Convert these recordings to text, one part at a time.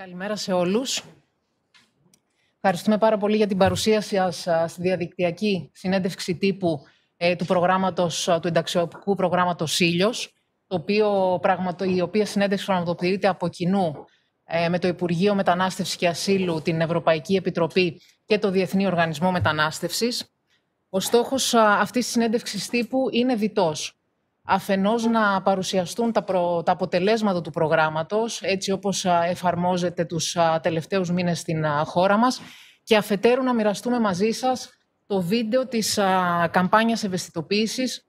Καλημέρα σε όλους. Ευχαριστούμε πάρα πολύ για την παρουσία σας στη διαδικτυακή συνέντευξη τύπου ε, του, προγράμματος, του ενταξιοπικού προγράμματος Ήλιος, το οποίο, η οποία συνέντευξη πραγματοποιείται από κοινού ε, με το Υπουργείο Μετανάστευσης και Ασύλου, την Ευρωπαϊκή Επιτροπή και το Διεθνή Οργανισμό Μετανάστευσης. Ο στόχος αυτής της συνέντευξης τύπου είναι διτός αφενός να παρουσιαστούν τα, τα αποτελέσματα του προγράμματος, έτσι όπως εφαρμόζεται τους τελευταίους μήνες στην χώρα μας, και αφετέρου να μοιραστούμε μαζί σας το βίντεο της καμπάνιας ευαισθητοποίησης,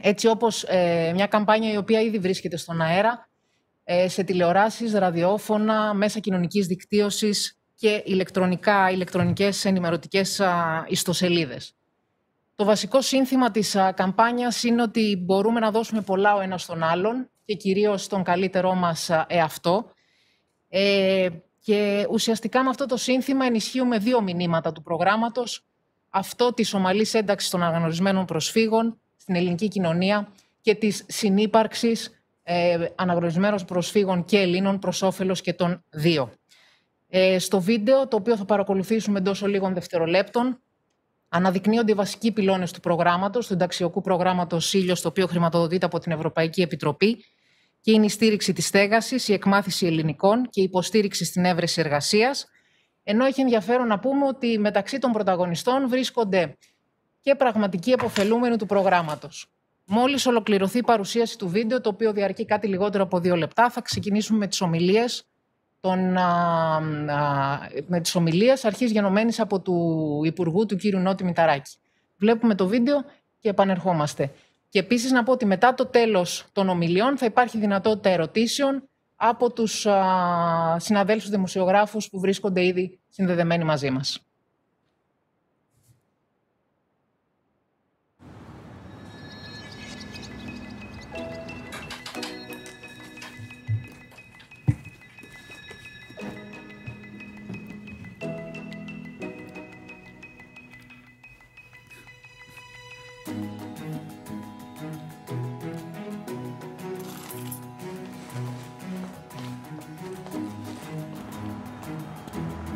έτσι όπως ε, μια καμπάνια η οποία ήδη βρίσκεται στον αέρα, ε, σε τηλεοράσεις, ραδιόφωνα, μέσα κοινωνικής δικτύωσης και ηλεκτρονικά, ηλεκτρονικές ενημερωτικές ιστοσελίδες. Το βασικό σύνθημα της καμπάνιας είναι ότι μπορούμε να δώσουμε πολλά ο ένας στον άλλον και κυρίως τον καλύτερό μας εαυτό. Ε, και ουσιαστικά με αυτό το σύνθημα ενισχύουμε δύο μηνύματα του προγράμματος. Αυτό της ομαλής ένταξης των αναγνωρισμένων προσφύγων στην ελληνική κοινωνία και της συνύπαρξης ε, αναγνωρισμένων προσφύγων και Ελλήνων προς όφελος και των δύο. Ε, στο βίντεο, το οποίο θα παρακολουθήσουμε εντός λίγων δευτερολέπτων, Αναδεικνύονται οι βασικοί πυλώνες του προγράμματος, του ενταξιακού προγράμματος Ήλιος, το οποίο χρηματοδοτείται από την Ευρωπαϊκή Επιτροπή και είναι η στήριξη της στέγασης, η εκμάθηση ελληνικών και η υποστήριξη στην έβρεση εργασίας. Ενώ έχει ενδιαφέρον να πούμε ότι μεταξύ των πρωταγωνιστών βρίσκονται και πραγματικοί επωφελούμενοι του προγράμματος. Μόλις ολοκληρωθεί η παρουσίαση του βίντεο, το οποίο διαρκεί κάτι λιγότερο από δύο λεπτά, θα ξεκινήσουμε με τις ομιλίες τον με τις ομιλίες αρχής γενομένης από του Υπουργού του κύριου Νότι Μηταράκη. Βλέπουμε το βίντεο και επανερχόμαστε. Και επίσης να πω ότι μετά το τέλος των ομιλιών θα υπάρχει δυνατότητα ερωτήσεων από τους α, συναδέλφους δημοσιογράφους που βρίσκονται ήδη συνδεδεμένοι μαζί μας.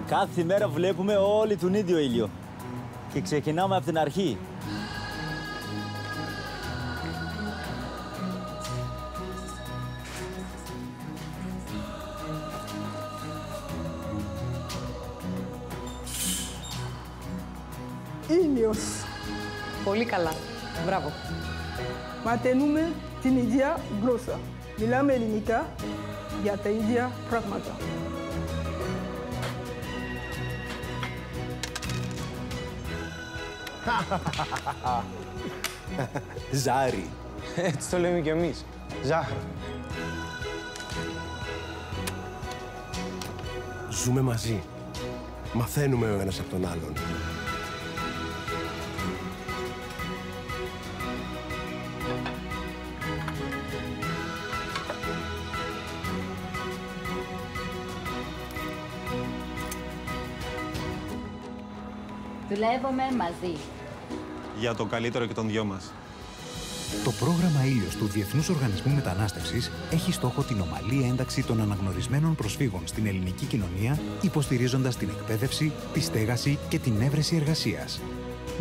Κάθε μέρα βλέπουμε όλοι τον ίδιο ήλιο και ξεκινάμε από την αρχή. Ήλιος. Πολύ καλά. Μπράβο. Ματενούμε την ίδια γλώσσα. Μιλάμε ελληνικά για τα ίδια πράγματα. Ζάρι. Έτσι το λέμε κι εμείς. Ζούμε μαζί. Μαθαίνουμε ο ένας από τον άλλον. Δουλεύουμε μαζί για το καλύτερο και τον δυο μας. Το πρόγραμμα Ήλιος του Διεθνούς Οργανισμού Μετανάστευσης έχει στόχο την ομαλή ένταξη των αναγνωρισμένων προσφύγων στην ελληνική κοινωνία, υποστηρίζοντας την εκπαίδευση, τη στέγαση και την έβρεση εργασίας.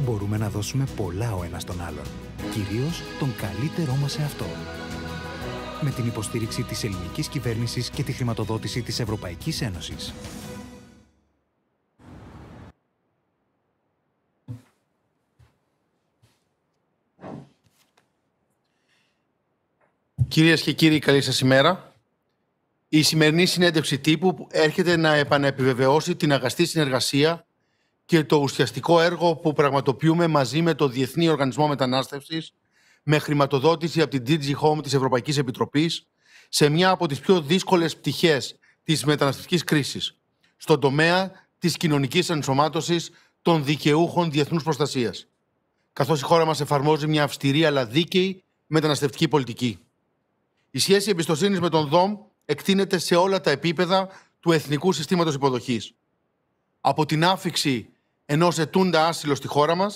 Μπορούμε να δώσουμε πολλά ο ένας τον άλλον, κυρίως τον καλύτερό μας εαυτό. Με την υποστήριξη της ελληνικής κυβέρνησης και τη χρηματοδότηση της Ευρωπαϊκής Ένωσης. Κυρίες και κύριοι, καλή σας ημέρα. Η σημερινή συνέντευξη τύπου έρχεται να επαναεπιβεβαιώσει την αγαστή συνεργασία και το ουσιαστικό έργο που πραγματοποιούμε μαζί με το Διεθνή Οργανισμό Μετανάστευσης με χρηματοδότηση από την DG Home της Ευρωπαϊκής Επιτροπής σε μια από τις πιο δύσκολες πτυχές της μεταναστευτικής κρίσης στον τομέα της κοινωνικής ενσωμάτωσης των δικαιούχων διεθνούς προστασίας καθώς η χώρα μας εφαρμόζει μια αυστηρή αλλά δίκαιη μεταναστευτική πολιτική. Η σχέση εμπιστοσύνης με τον ΔΟΜ εκτείνεται σε όλα τα επίπεδα του εθνικού συστήματος υποδοχής. Από την άφηξη ενός ετούντα άσυλο στη χώρα μας,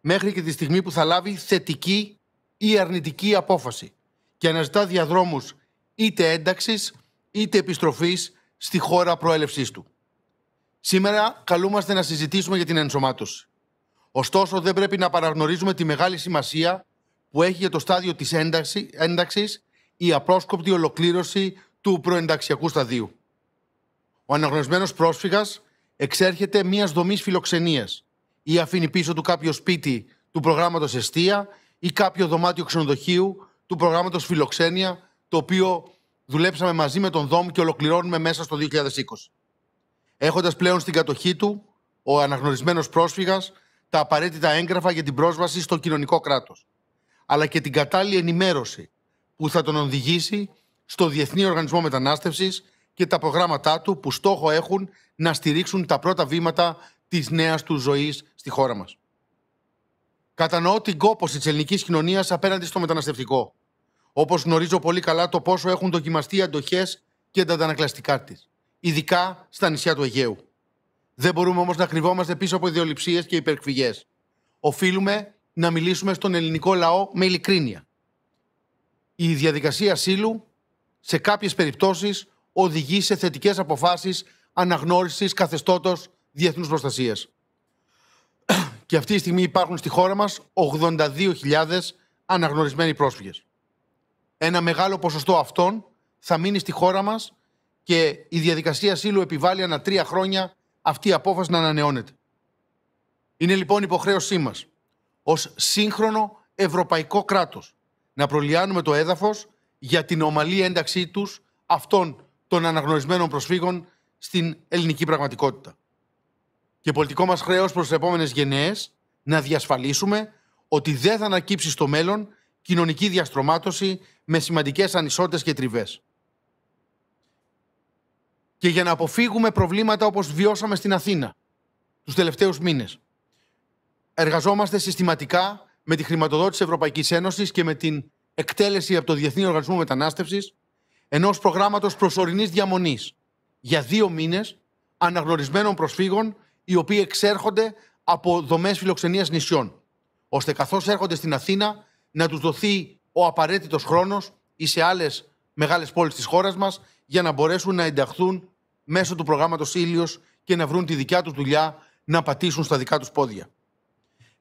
μέχρι και τη στιγμή που θα λάβει θετική ή αρνητική απόφαση και αναζητά διαδρόμους είτε ένταξης είτε επιστροφής στη χώρα προέλευσής του. Σήμερα καλούμαστε να συζητήσουμε για την ενσωμάτωση. Ωστόσο, δεν πρέπει να παραγνωρίζουμε τη μεγάλη σημασία που έχει για το στάδιο της ένταξη η απρόσκοπτη ολοκλήρωση του προενταξιακού σταδίου. Ο αναγνωρισμένος πρόσφυγας εξέρχεται μιας δομής φιλοξενίας ή αφήνει πίσω του κάποιο σπίτι του προγράμματος Εστία ή κάποιο δωμάτιο ξενοδοχείου του προγράμματος Φιλοξένεια, το οποίο δουλέψαμε μαζί με τον ΔΟΜ και ολοκληρώνουμε μέσα στο 2020. Έχοντας πλέον στην κατοχή του ο αναγνωρισμένος πρόσφυγας τα απαραίτητα έγγραφα για την πρόσβαση στο κοινωνικό κράτος, αλλά και την κατάλληλη ενημέρωση που θα τον οδηγήσει στο Διεθνή Οργανισμό Μετανάστευσης και τα προγράμματά του που στόχο έχουν να στηρίξουν τα πρώτα βήματα της νέας του ζωής στη χώρα μας. Κατανοώ την κόπωση της ελληνικής κοινωνίας απέναντι στο μεταναστευτικό. Όπως γνωρίζω πολύ καλά το πόσο έχουν δοκιμαστεί οι αντοχές και τα αντανακλαστικά της, ειδικά στα νησιά του Αιγαίου. Δεν μπορούμε όμως να κρυβόμαστε πίσω από ιδεολειψίες και υπερκφυγές. Οφείλουμε να μιλήσουμε στον ελληνικό λαό με ειλικρίνεια η διαδικασία ασύλου σε κάποιες περιπτώσεις οδηγεί σε θετικές αποφάσεις αναγνώρισης καθεστώτος διεθνούς προστασίας. Και αυτή τη στιγμή υπάρχουν στη χώρα μας 82.000 αναγνωρισμένοι πρόσφυγες. Ένα μεγάλο ποσοστό αυτών θα μείνει στη χώρα μας και η διαδικασία ασύλου επιβάλλει ανά τρία χρόνια αυτή η απόφαση να ανανεώνεται. Είναι λοιπόν υποχρέωσή μας ως σύγχρονο ευρωπαϊκό κράτος να προλιάνουμε το έδαφος για την ομαλή ένταξή τους αυτών των αναγνωρισμένων προσφύγων στην ελληνική πραγματικότητα. Και πολιτικό μας χρέος προς τις επόμενες γενναίες να διασφαλίσουμε ότι δεν θα ανακύψει στο μέλλον κοινωνική διαστρωμάτωση με σημαντικές ανισότητες και τριβές. Και για να αποφύγουμε προβλήματα όπως βιώσαμε στην Αθήνα τους τελευταίους μήνες. Εργαζόμαστε συστηματικά με τη χρηματοδότηση της Ευρωπαϊκής Ένωσης και με την εκτέλεση από το Διεθνή Οργανισμό Μετανάστευσης ενός προγράμματος προσωρινής διαμονής για δύο μήνες αναγνωρισμένων προσφύγων, οι οποίοι εξέρχονται από δομές φιλοξενίας νησιών, ώστε καθώς έρχονται στην Αθήνα να τους δοθεί ο απαραίτητος χρόνος ή σε άλλες μεγάλες πόλεις της χώρας μας για να μπορέσουν να ενταχθούν μέσω του προγράμματος Ήλιος και να βρουν τη δικιά τους δουλειά να πατήσουν στα δικά τους πόδια.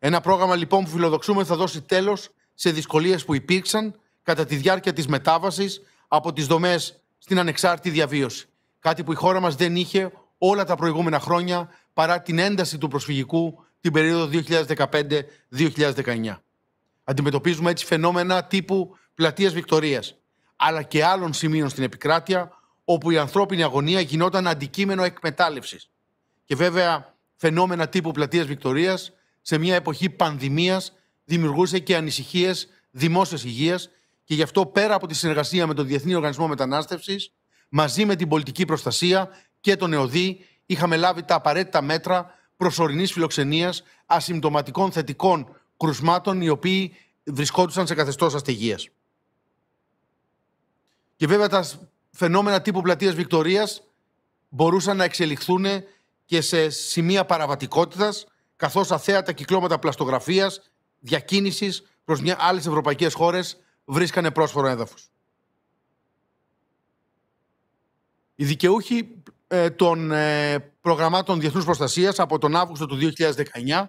Ένα πρόγραμμα λοιπόν που φιλοδοξούμε θα δώσει τέλος σε δυσκολίες που υπήρξαν κατά τη διάρκεια της μετάβασης από τις δομές στην ανεξάρτητη διαβίωση. Κάτι που η χώρα μας δεν είχε όλα τα προηγούμενα χρόνια παρά την ένταση του προσφυγικού την περίοδο 2015-2019. Αντιμετωπίζουμε έτσι φαινόμενα τύπου πλατείας Βικτωρία, αλλά και άλλων σημείων στην επικράτεια, όπου η ανθρώπινη αγωνία γινόταν αντικείμενο εκμετάλλευσης. Και βέβαια, φαινόμενα τύπου πλατείας βικτορίας σε μια εποχή πανδημίας δημιουργούσε και ανησυχίες δημόσιας υγείας και γι' αυτό πέρα από τη συνεργασία με τον Διεθνή Οργανισμό Μετανάστευσης, μαζί με την πολιτική προστασία και τον ΕΟΔΗ, είχαμε λάβει τα απαραίτητα μέτρα προσωρινής φιλοξενίας ασυμπτωματικών θετικών κρουσμάτων οι οποίοι βρισκόντουσαν σε καθεστώς αστεγίας. Και βέβαια τα φαινόμενα τύπου πλατείας Βικτορίας μπορούσαν να εξελιχθούν και σε σημεία παραβατικότητας καθώς αθέατα κυκλώματα πλαστογραφίας, διακίνησης προς άλλες ευρωπαϊκές χώρες βρίσκανε πρόσφορο έδαφος. Οι δικαιούχοι ε, των ε, προγραμμάτων διεθνούς προστασίας από τον Αύγουστο του 2019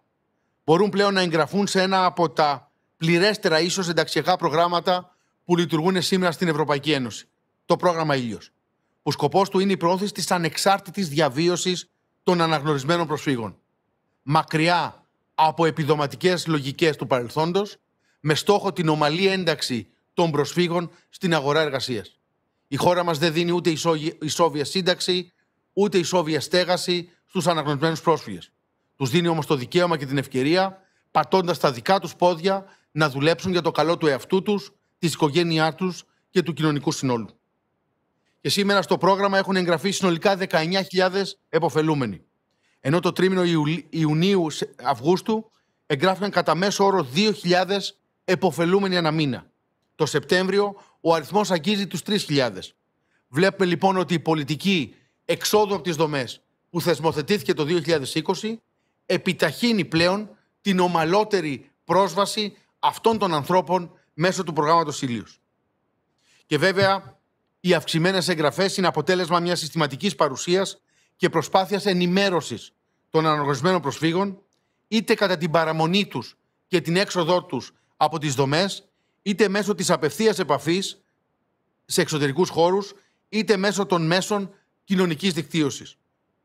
μπορούν πλέον να εγγραφούν σε ένα από τα πληρέστερα ίσως ενταξιακά προγράμματα που λειτουργούν σήμερα στην Ευρωπαϊκή Ένωση, το πρόγραμμα ήλιος. που σκοπός του είναι η προώθηση της ανεξάρτητης διαβίωσης των αναγνωρισμένων προσφύγων μακριά από επιδοματικές λογικές του παρελθόντος με στόχο την ομαλή ένταξη των προσφύγων στην αγορά εργασίας. Η χώρα μας δεν δίνει ούτε ισόβια σύνταξη, ούτε ισόβια στέγαση στους αναγνωρισμένου πρόσφυγες. Τους δίνει όμως το δικαίωμα και την ευκαιρία, πατώντας τα δικά τους πόδια, να δουλέψουν για το καλό του εαυτού τους, της οικογένειά τους και του κοινωνικού συνόλου. Και σήμερα στο πρόγραμμα έχουν εγγραφεί συνολικά 19.000 εποφελούμενοι ενώ το τρίμηνο Ιουνίου-Αυγούστου εγγράφηκαν κατά μέσο όρο 2.000 εποφελούμενοι ανά μήνα. Το Σεπτέμβριο ο αριθμός αγγίζει τους 3.000. Βλέπουμε λοιπόν ότι η πολιτική εξόδου από τις δομές που θεσμοθετήθηκε το 2020 επιταχύνει πλέον την ομαλότερη πρόσβαση αυτών των ανθρώπων μέσω του προγράμματος Ηλίους. Και βέβαια οι αυξημένες εγγραφές είναι αποτέλεσμα μιας συστηματικής παρουσίας και προσπάθειας ενημέρωσης των αναγνωρισμένων προσφύγων, είτε κατά την παραμονή τους και την έξοδό τους από τις δομές, είτε μέσω της απευθείας επαφής σε εξωτερικούς χώρους, είτε μέσω των μέσων κοινωνικής δικτύωσης.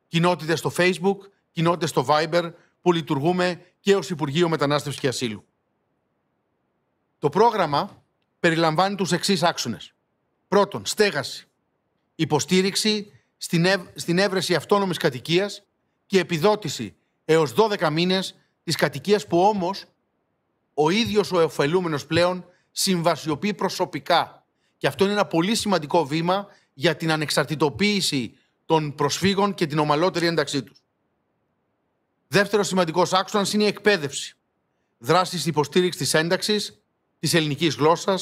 Κοινότητες στο Facebook, κοινότητες στο Viber, που λειτουργούμε και ως Υπουργείο Μετανάστευσης και Ασύλου. Το πρόγραμμα περιλαμβάνει τους εξής άξονες. Πρώτον, στέγαση. Υποστήριξη στην, στην έβρεση αυτόνομης κατοικίας και επιδότηση έως 12 μήνες της κατοικίας που όμως ο ίδιος ο ωφελούμενος πλέον συμβασιοποιεί προσωπικά. Και αυτό είναι ένα πολύ σημαντικό βήμα για την ανεξαρτητοποίηση των προσφύγων και την ομαλότερη ένταξή τους. Δεύτερο σημαντικό άξονας είναι η εκπαίδευση. Δράσει υποστήριξης της ένταξης, της ελληνικής γλώσσας,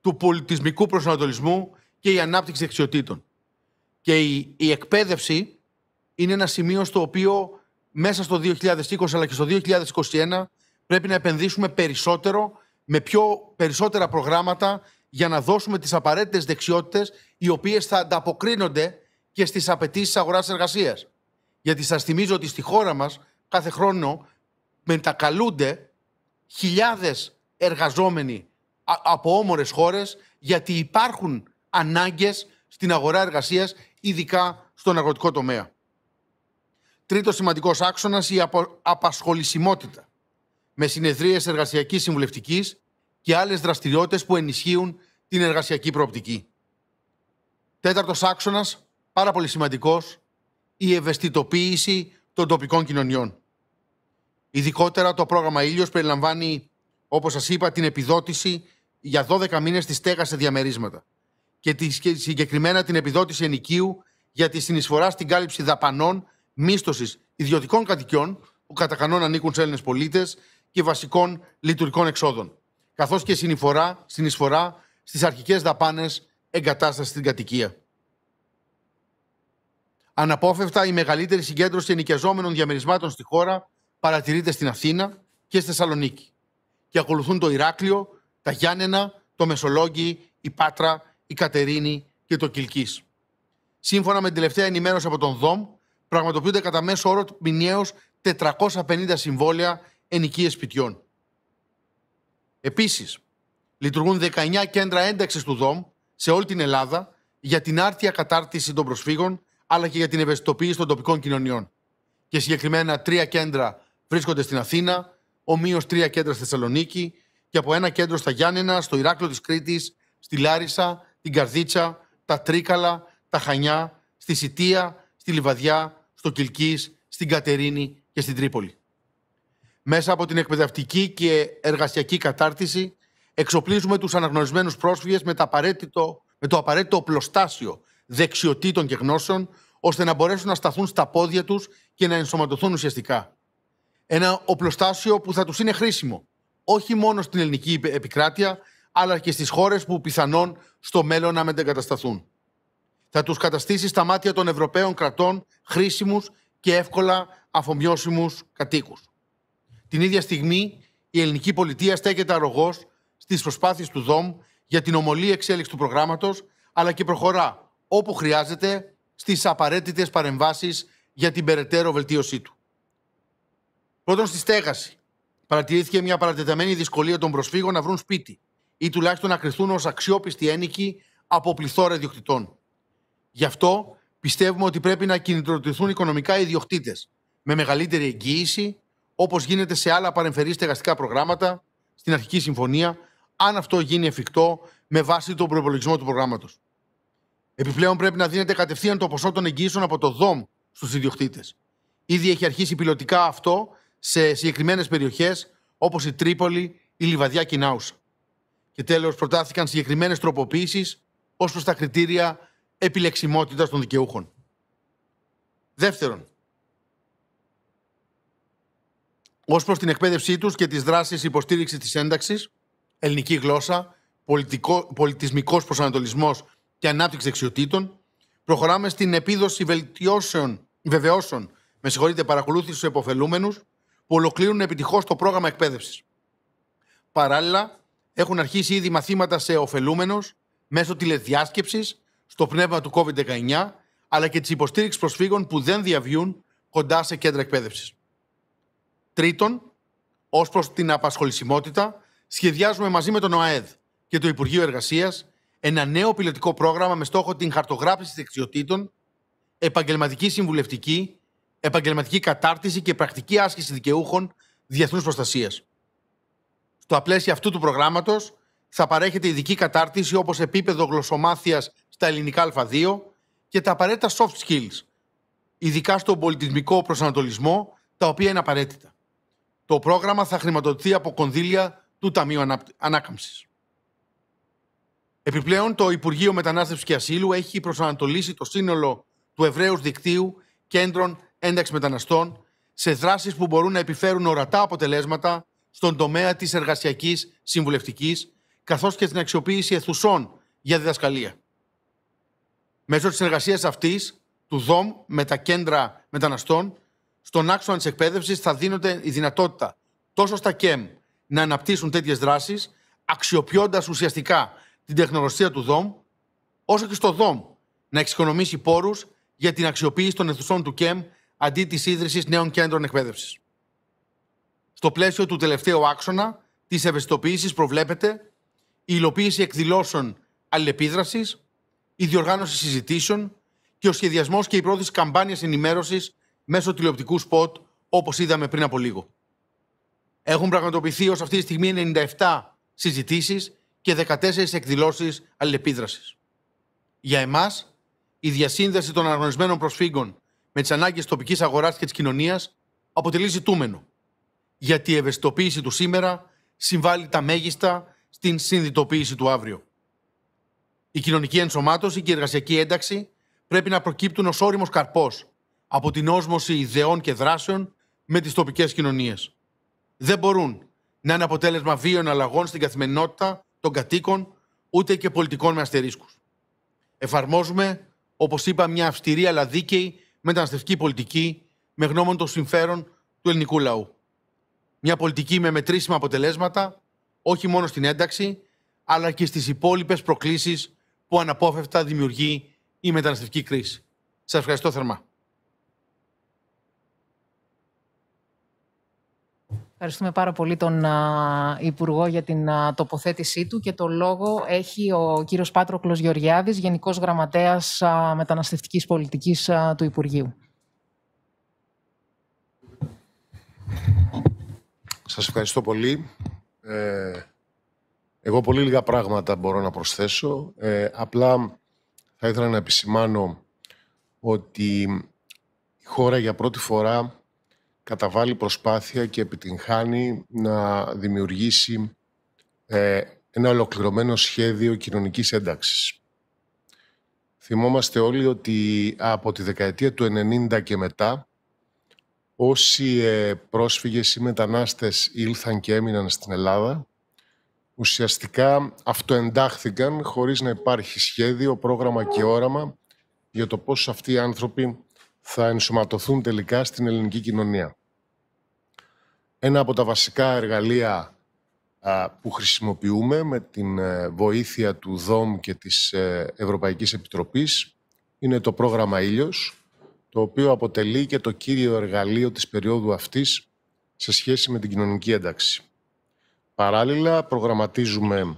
του πολιτισμικού προσανατολισμού και η ανάπτυξη δεξιοτήτων. Και η, η εκπαίδευση είναι ένα σημείο στο οποίο μέσα στο 2020 αλλά και στο 2021 πρέπει να επενδύσουμε περισσότερο με πιο περισσότερα προγράμματα για να δώσουμε τις απαραίτητες δεξιότητες οι οποίες θα ανταποκρίνονται και στις απαιτησεις αγοράς εργασίας. Γιατί σας θυμίζω ότι στη χώρα μας κάθε χρόνο μετακαλούνται χιλιάδες εργαζόμενοι από όμορες χώρες γιατί υπάρχουν ανάγκες στην αγορά εργασίας, ειδικά στον αγροτικό τομέα. Τρίτος σημαντικός άξονας η απασχολησιμότητα. Με συνεδρίες εργασιακής συμβουλευτικής και άλλες δραστηριότητες που ενισχύουν την εργασιακή προοπτική. Τέταρτος άξονας, πάρα πολύ σημαντικός, η ευαισθητοποίηση των τοπικών κοινωνιών. Ειδικότερα το πρόγραμμα Ήλιος περιλαμβάνει, όπως σας είπα, την επιδότηση για 12 μήνες της στέγας σε διαμερίσματα και, συγκεκριμένα την επιδότηση ενοικίου για τη συνεισφορά στην κάλυψη δαπανών Μίστοση ιδιωτικών κατοικιών που κατά κανόνα ανήκουν σε Έλληνες πολίτες και βασικών λειτουργικών εξόδων, καθώς και συνεισφορά, συνεισφορά στις αρχικές δαπάνες εγκατάστασης στην κατοικία. Αναπόφευτα, η μεγαλύτερη συγκέντρωση ενοικιαζόμενων διαμερισμάτων στη χώρα παρατηρείται στην Αθήνα και στη Θεσσαλονίκη. Και ακολουθούν το Ηράκλειο, τα Γιάννενα, το Μεσολόγγι, η Πάτρα, η Κατερίνη και το Κιλκής. Σύμφωνα με την τελευταία ενημέρωση από τον ΔΟΜ, πραγματοποιούνται κατά μέσο όρο μηνιαίως 450 συμβόλαια ενοικίες σπιτιών. Επίσης, λειτουργούν 19 κέντρα ένταξης του ΔΟΜ σε όλη την Ελλάδα για την άρτια κατάρτιση των προσφύγων αλλά και για την ευαισθητοποίηση των τοπικών κοινωνιών. Και συγκεκριμένα τρία κέντρα βρίσκονται στην Αθήνα, ομοίως τρία κέντρα στη Θεσσαλονίκη και από ένα κέντρο στα Γιάννενα, στο Ηράκλειο της Κρήτης, στη Λάρισα, την Καρδίτσα, τα Τρίκαλα, τα Χανιά, στη Σιτία, στη Λιβαδιά στο Κιλκής, στην Κατερίνη και στην Τρίπολη. Μέσα από την εκπαιδευτική και εργασιακή κατάρτιση εξοπλίζουμε τους αναγνωρισμένους πρόσφυγες με, με το απαραίτητο οπλοστάσιο δεξιοτήτων και γνώσεων ώστε να μπορέσουν να σταθούν στα πόδια τους και να ενσωματωθούν ουσιαστικά. Ένα οπλοστάσιο που θα τους είναι χρήσιμο, όχι μόνο στην ελληνική επικράτεια, αλλά και στις χώρες που πιθανόν στο μέλλον να μετεγκατασταθούν θα τους καταστήσει στα μάτια των Ευρωπαίων κρατών χρήσιμους και εύκολα αφομοιώσιμους κατοίκους. Την ίδια στιγμή η ελληνική πολιτεία στέκεται αρρωγός στις προσπάθειες του ΔΟΜ για την ομολή εξέλιξη του προγράμματος, αλλά και προχωρά όπου χρειάζεται στις απαραίτητες παρεμβάσεις για την περαιτέρω βελτίωσή του. Πρώτον, στη στέγαση. Παρατηρήθηκε μια παρατεταμένη δυσκολία των προσφύγων να βρουν σπίτι ή τουλάχιστον να κρυθούν ως αξιόπιστοι ένοικοι από πληθώρα ιδιοκτητών. Γι' αυτό πιστεύουμε ότι πρέπει να κινητοποιηθούν οικονομικά οι διοκτήτε με μεγαλύτερη εγγύηση, όπως γίνεται σε άλλα παρεμφερή στεγαστικά προγράμματα, στην αρχική συμφωνία, αν αυτό γίνει εφικτό με βάση τον προπολογισμό του προγράμματος. Επιπλέον, πρέπει να δίνεται κατευθείαν το ποσό των εγγύσεων από το ΔΟΜ στους ιδιοκτήτες. Ήδη έχει αρχίσει πιλωτικά αυτό σε συγκεκριμένες περιοχές όπως η Τρίπολη, η Λιβαδιά και η Νάουσα. Και τέλος, προτάθηκαν συγκεκριμένες τροποποίησει ως προς τα κριτήρια επιλεξιμότητας των δικαιούχων. Δεύτερον, ως προς την εκπαίδευσή τους και τις δράσεις υποστήριξης της ένταξης, ελληνική γλώσσα, πολιτισμικός προσανατολισμός και ανάπτυξη δεξιοτήτων, προχωράμε στην επίδοση βελτιώσεων, βεβαιώσεων, με συγχωρείτε, παρακολούθησης στους εποφελούμενου, που ολοκλήρουν επιτυχώς το πρόγραμμα εκπαίδευσης. Παράλληλα, έχουν αρχίσει ήδη μαθήματα σε ωφελούμενους μέσω τηλεδιάσκεψης στο πνεύμα του COVID-19, αλλά και της υποστήριξης προσφύγων που δεν διαβιούν κοντά σε κέντρα εκπαίδευσης. Τρίτον, ως προς την απασχολησιμότητα, σχεδιάζουμε μαζί με τον ΟΑΕΔ και το Υπουργείο Εργασίας ένα νέο πιλωτικό πρόγραμμα με στόχο την χαρτογράφηση δεξιοτήτων, επαγγελματική συμβουλευτική, επαγγελματική κατάρτιση και πρακτική άσκηση δικαιούχων διεθνούς προστασίας. Στο πλαίσιο αυτού του προγράμματος θα παρέχεται ειδική κατάρτιση όπως επίπεδο γλωσσομάθειας στα ελληνικά Α2 και τα απαραίτητα soft skills, ειδικά στον πολιτισμικό προσανατολισμό, τα οποία είναι απαραίτητα. Το πρόγραμμα θα χρηματοδοτηθεί από κονδύλια του Ταμείου Ανάκαμψης. Επιπλέον, το Υπουργείο Μετανάστευσης και Ασύλου έχει προσανατολίσει το σύνολο του Εβραίου Δικτύου Κέντρων Ένταξης Μεταναστών σε δράσεις που μπορούν να επιφέρουν ορατά αποτελέσματα στον τομέα της εργασιακής συμβουλευτικής, καθώς και στην αξιοποίηση αιθουσών για διδασκαλία μέσω της συνεργασίας αυτής του ΔΟΜ με τα κέντρα μεταναστών, στον άξονα της εκπαίδευσης θα δίνονται η δυνατότητα τόσο στα ΚΕΜ να αναπτύσσουν τέτοιες δράσεις, αξιοποιώντας ουσιαστικά την τεχνολογία του ΔΟΜ, όσο και στο ΔΟΜ να εξοικονομήσει πόρους για την αξιοποίηση των αιθουσών του ΚΕΜ αντί της ίδρυσης νέων κέντρων εκπαίδευσης. Στο πλαίσιο του τελευταίου άξονα της ευαισθητοποίησης προβλέπεται η υλοποίηση εκδηλώσεων αλληλεπίδρασης η διοργάνωση συζητήσεων και ο σχεδιασμός και η πρόθεση καμπάνια ενημέρωσης μέσω τηλεοπτικού σποτ, όπως είδαμε πριν από λίγο. Έχουν πραγματοποιηθεί ως αυτή τη στιγμή 97 συζητήσεις και 14 εκδηλώσεις αλληλεπίδρασης. Για εμάς, η διασύνδεση των αναγνωρισμένων προσφύγων με τις ανάγκες τοπικής αγοράς και της κοινωνίας αποτελεί ζητούμενο. Γιατί η ευαισθητοποίηση του σήμερα συμβάλλει τα μέγιστα στην συνειδητοποίηση του αύριο. Η κοινωνική ενσωμάτωση και η εργασιακή ένταξη πρέπει να προκύπτουν ως όριμος καρπός από την όσμωση ιδεών και δράσεων με τις τοπικές κοινωνίες. Δεν μπορούν να είναι αποτέλεσμα βίων αλλαγών στην καθημερινότητα των κατοίκων, ούτε και πολιτικών με αστερίσκους. Εφαρμόζουμε, όπως είπα, μια αυστηρή αλλά δίκαιη μεταναστευτική πολιτική με γνώμον των συμφέρων του ελληνικού λαού. Μια πολιτική με μετρήσιμα αποτελέσματα, όχι μόνο στην ένταξη, αλλά και στις υπόλοιπες προκλήσεις που αναπόφευκτα δημιουργεί η μεταναστευτική κρίση. Σας ευχαριστώ θερμά. Ευχαριστούμε πάρα πολύ τον Υπουργό για την τοποθέτησή του και το λόγο έχει ο κύριος Πάτροκλος Γεωργιάδης, Γενικός Γραμματέας Μεταναστευτικής Πολιτικής του Υπουργείου. Σας ευχαριστώ πολύ. Ε, εγώ πολύ λίγα πράγματα μπορώ να προσθέσω. Ε, απλά θα ήθελα να επισημάνω ότι η χώρα για πρώτη φορά καταβάλει προσπάθεια και επιτυγχάνει να δημιουργήσει ε, ένα ολοκληρωμένο σχέδιο κοινωνικής ένταξης. Θυμόμαστε όλοι ότι από τη δεκαετία του 90 και μετά όσοι ε, πρόσφυγες ή μετανάστες ήλθαν και έμειναν στην Ελλάδα ουσιαστικά αυτοεντάχθηκαν χωρίς να υπάρχει σχέδιο, πρόγραμμα και όραμα για το πώς αυτοί οι άνθρωποι θα ενσωματωθούν τελικά στην ελληνική κοινωνία. Ένα από τα βασικά εργαλεία που χρησιμοποιούμε με την ε, βοήθεια του ΔΟΜ και της ε, Ευρωπαϊκής Επιτροπής είναι το πρόγραμμα Ήλιος, το οποίο αποτελεί και το κύριο εργαλείο της περίοδου αυτής σε σχέση με την κοινωνική ένταξη. Παράλληλα, προγραμματίζουμε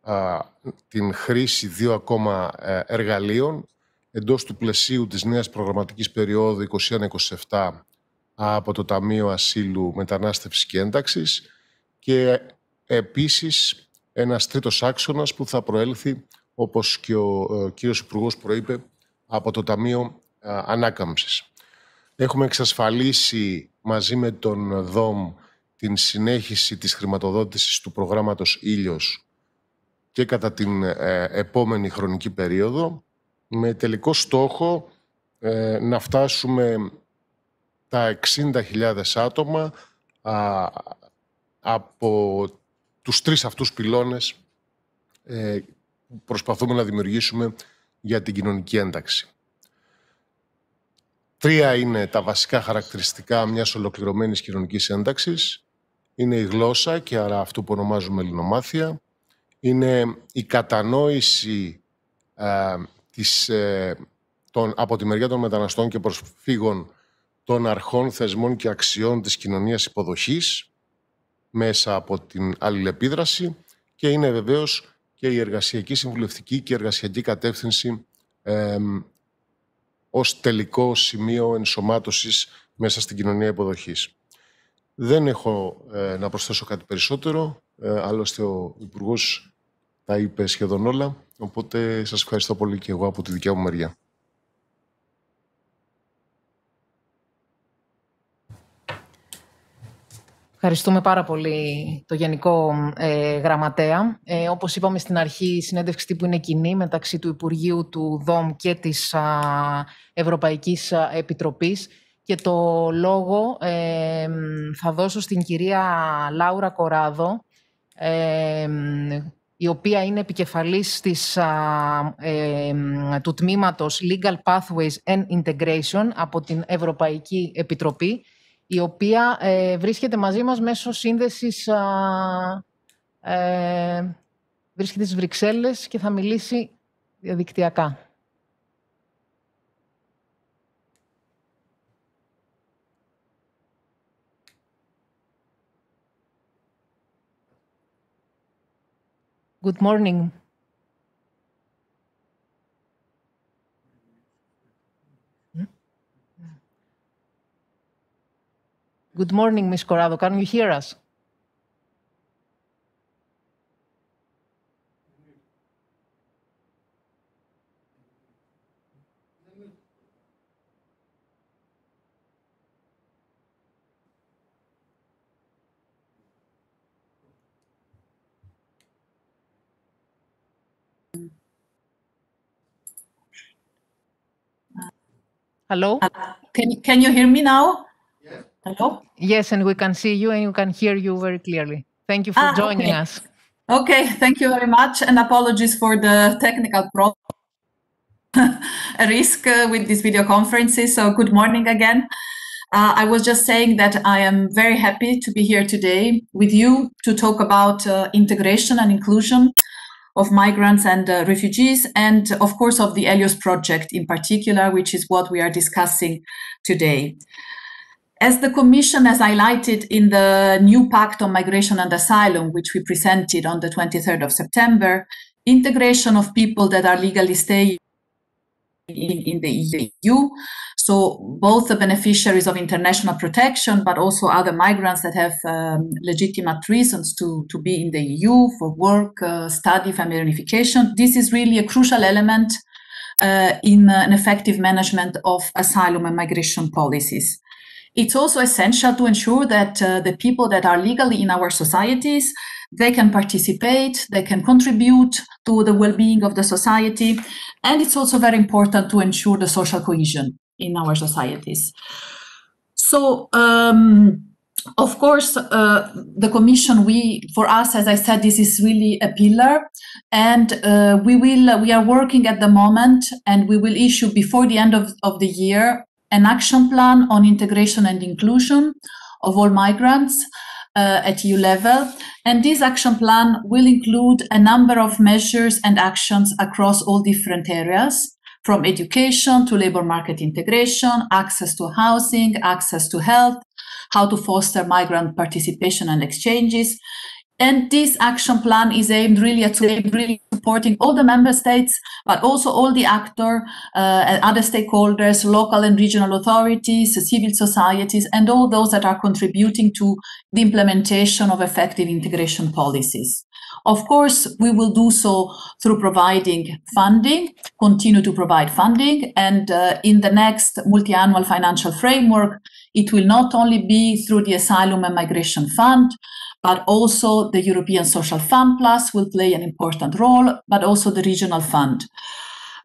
α, την χρήση δύο ακόμα ε, εργαλείων εντός του πλαισίου της νέας προγραμματικής περίοδου 2021-2027 από το Ταμείο Ασύλου Μετανάστευσης και Ένταξης και ε, επίσης ένας τρίτος άξονας που θα προέλθει, όπως και ο κύριος Υπουργός προείπε, από το Ταμείο ε, Ανάκαμψης. Έχουμε εξασφαλίσει μαζί με τον ΔΟΜ την συνέχιση της χρηματοδότησης του προγράμματος Ήλιος και κατά την ε, επόμενη χρονική περίοδο με τελικό στόχο ε, να φτάσουμε τα 60.000 άτομα από τους τρεις αυτούς πυλώνες ε, που προσπαθούμε να δημιουργήσουμε για την κοινωνική ένταξη. Τρία είναι τα βασικά χαρακτηριστικά μιας ολοκληρωμένης κοινωνικής ένταξης είναι η γλώσσα και άρα αυτό που ονομάζουμε ελληνομάθεια, είναι η κατανόηση ε, της, ε, των, από τη μεριά των μεταναστών και προσφύγων των αρχών, θεσμών και αξιών της κοινωνίας υποδοχής μέσα από την αλληλεπίδραση και είναι βεβαίως και η εργασιακή συμβουλευτική και εργασιακή κατεύθυνση ε, ως τελικό σημείο ενσωμάτωσης μέσα στην κοινωνία υποδοχής. Δεν έχω ε, να προσθέσω κάτι περισσότερο. Ε, άλλωστε, ο Υπουργός τα είπε σχεδόν όλα. Οπότε σας ευχαριστώ πολύ και εγώ από τη δικιά μου μεριά. Ευχαριστούμε πάρα πολύ το Γενικό ε, Γραμματέα. Ε, όπως είπαμε στην αρχή, η συνέντευξη τύπου είναι κοινή μεταξύ του Υπουργείου του ΔΟΜ και της α, Ευρωπαϊκής Επιτροπής και το λόγο θα δώσω στην κυρία Λάουρα Κοράδο, η οποία είναι επικεφαλής της, του τμήματος Legal Pathways and Integration από την Ευρωπαϊκή Επιτροπή, η οποία ε, βρίσκεται μαζί μας μέσω σύνδεσης... Ε, βρίσκεται στις Βρυξέλλες και θα μιλήσει διαδικτυακά. Good morning. Hmm? Good morning, Ms. Corrado. Can you hear us? Hello? Uh, can, can you hear me now? Yes. Hello? Yes, and we can see you and we can hear you very clearly. Thank you for ah, joining okay. us. Okay, thank you very much, and apologies for the technical problem. a risk uh, with these video conferences. So, good morning again. Uh, I was just saying that I am very happy to be here today with you to talk about uh, integration and inclusion of migrants and uh, refugees, and of course of the Elios project in particular, which is what we are discussing today. As the Commission has highlighted in the new Pact on Migration and Asylum, which we presented on the 23rd of September, integration of people that are legally staying in, in the EU. So both the beneficiaries of international protection, but also other migrants that have um, legitimate reasons to, to be in the EU for work, uh, study, family reunification. This is really a crucial element uh, in uh, an effective management of asylum and migration policies. It's also essential to ensure that uh, the people that are legally in our societies they can participate, they can contribute to the well being of the society. And it's also very important to ensure the social cohesion in our societies. So, um, of course, uh, the Commission, we, for us, as I said, this is really a pillar, and uh, we will, we are working at the moment, and we will issue before the end of, of the year an action plan on integration and inclusion of all migrants uh, at EU level. And this action plan will include a number of measures and actions across all different areas, from education to labor market integration, access to housing, access to health, how to foster migrant participation and exchanges. And this action plan is aimed really at really supporting all the member states, but also all the actor, uh, other stakeholders, local and regional authorities, civil societies, and all those that are contributing to the implementation of effective integration policies. Of course, we will do so through providing funding, continue to provide funding, and uh, in the next multi-annual financial framework, it will not only be through the Asylum and Migration Fund, but also the European Social Fund Plus will play an important role, but also the Regional Fund.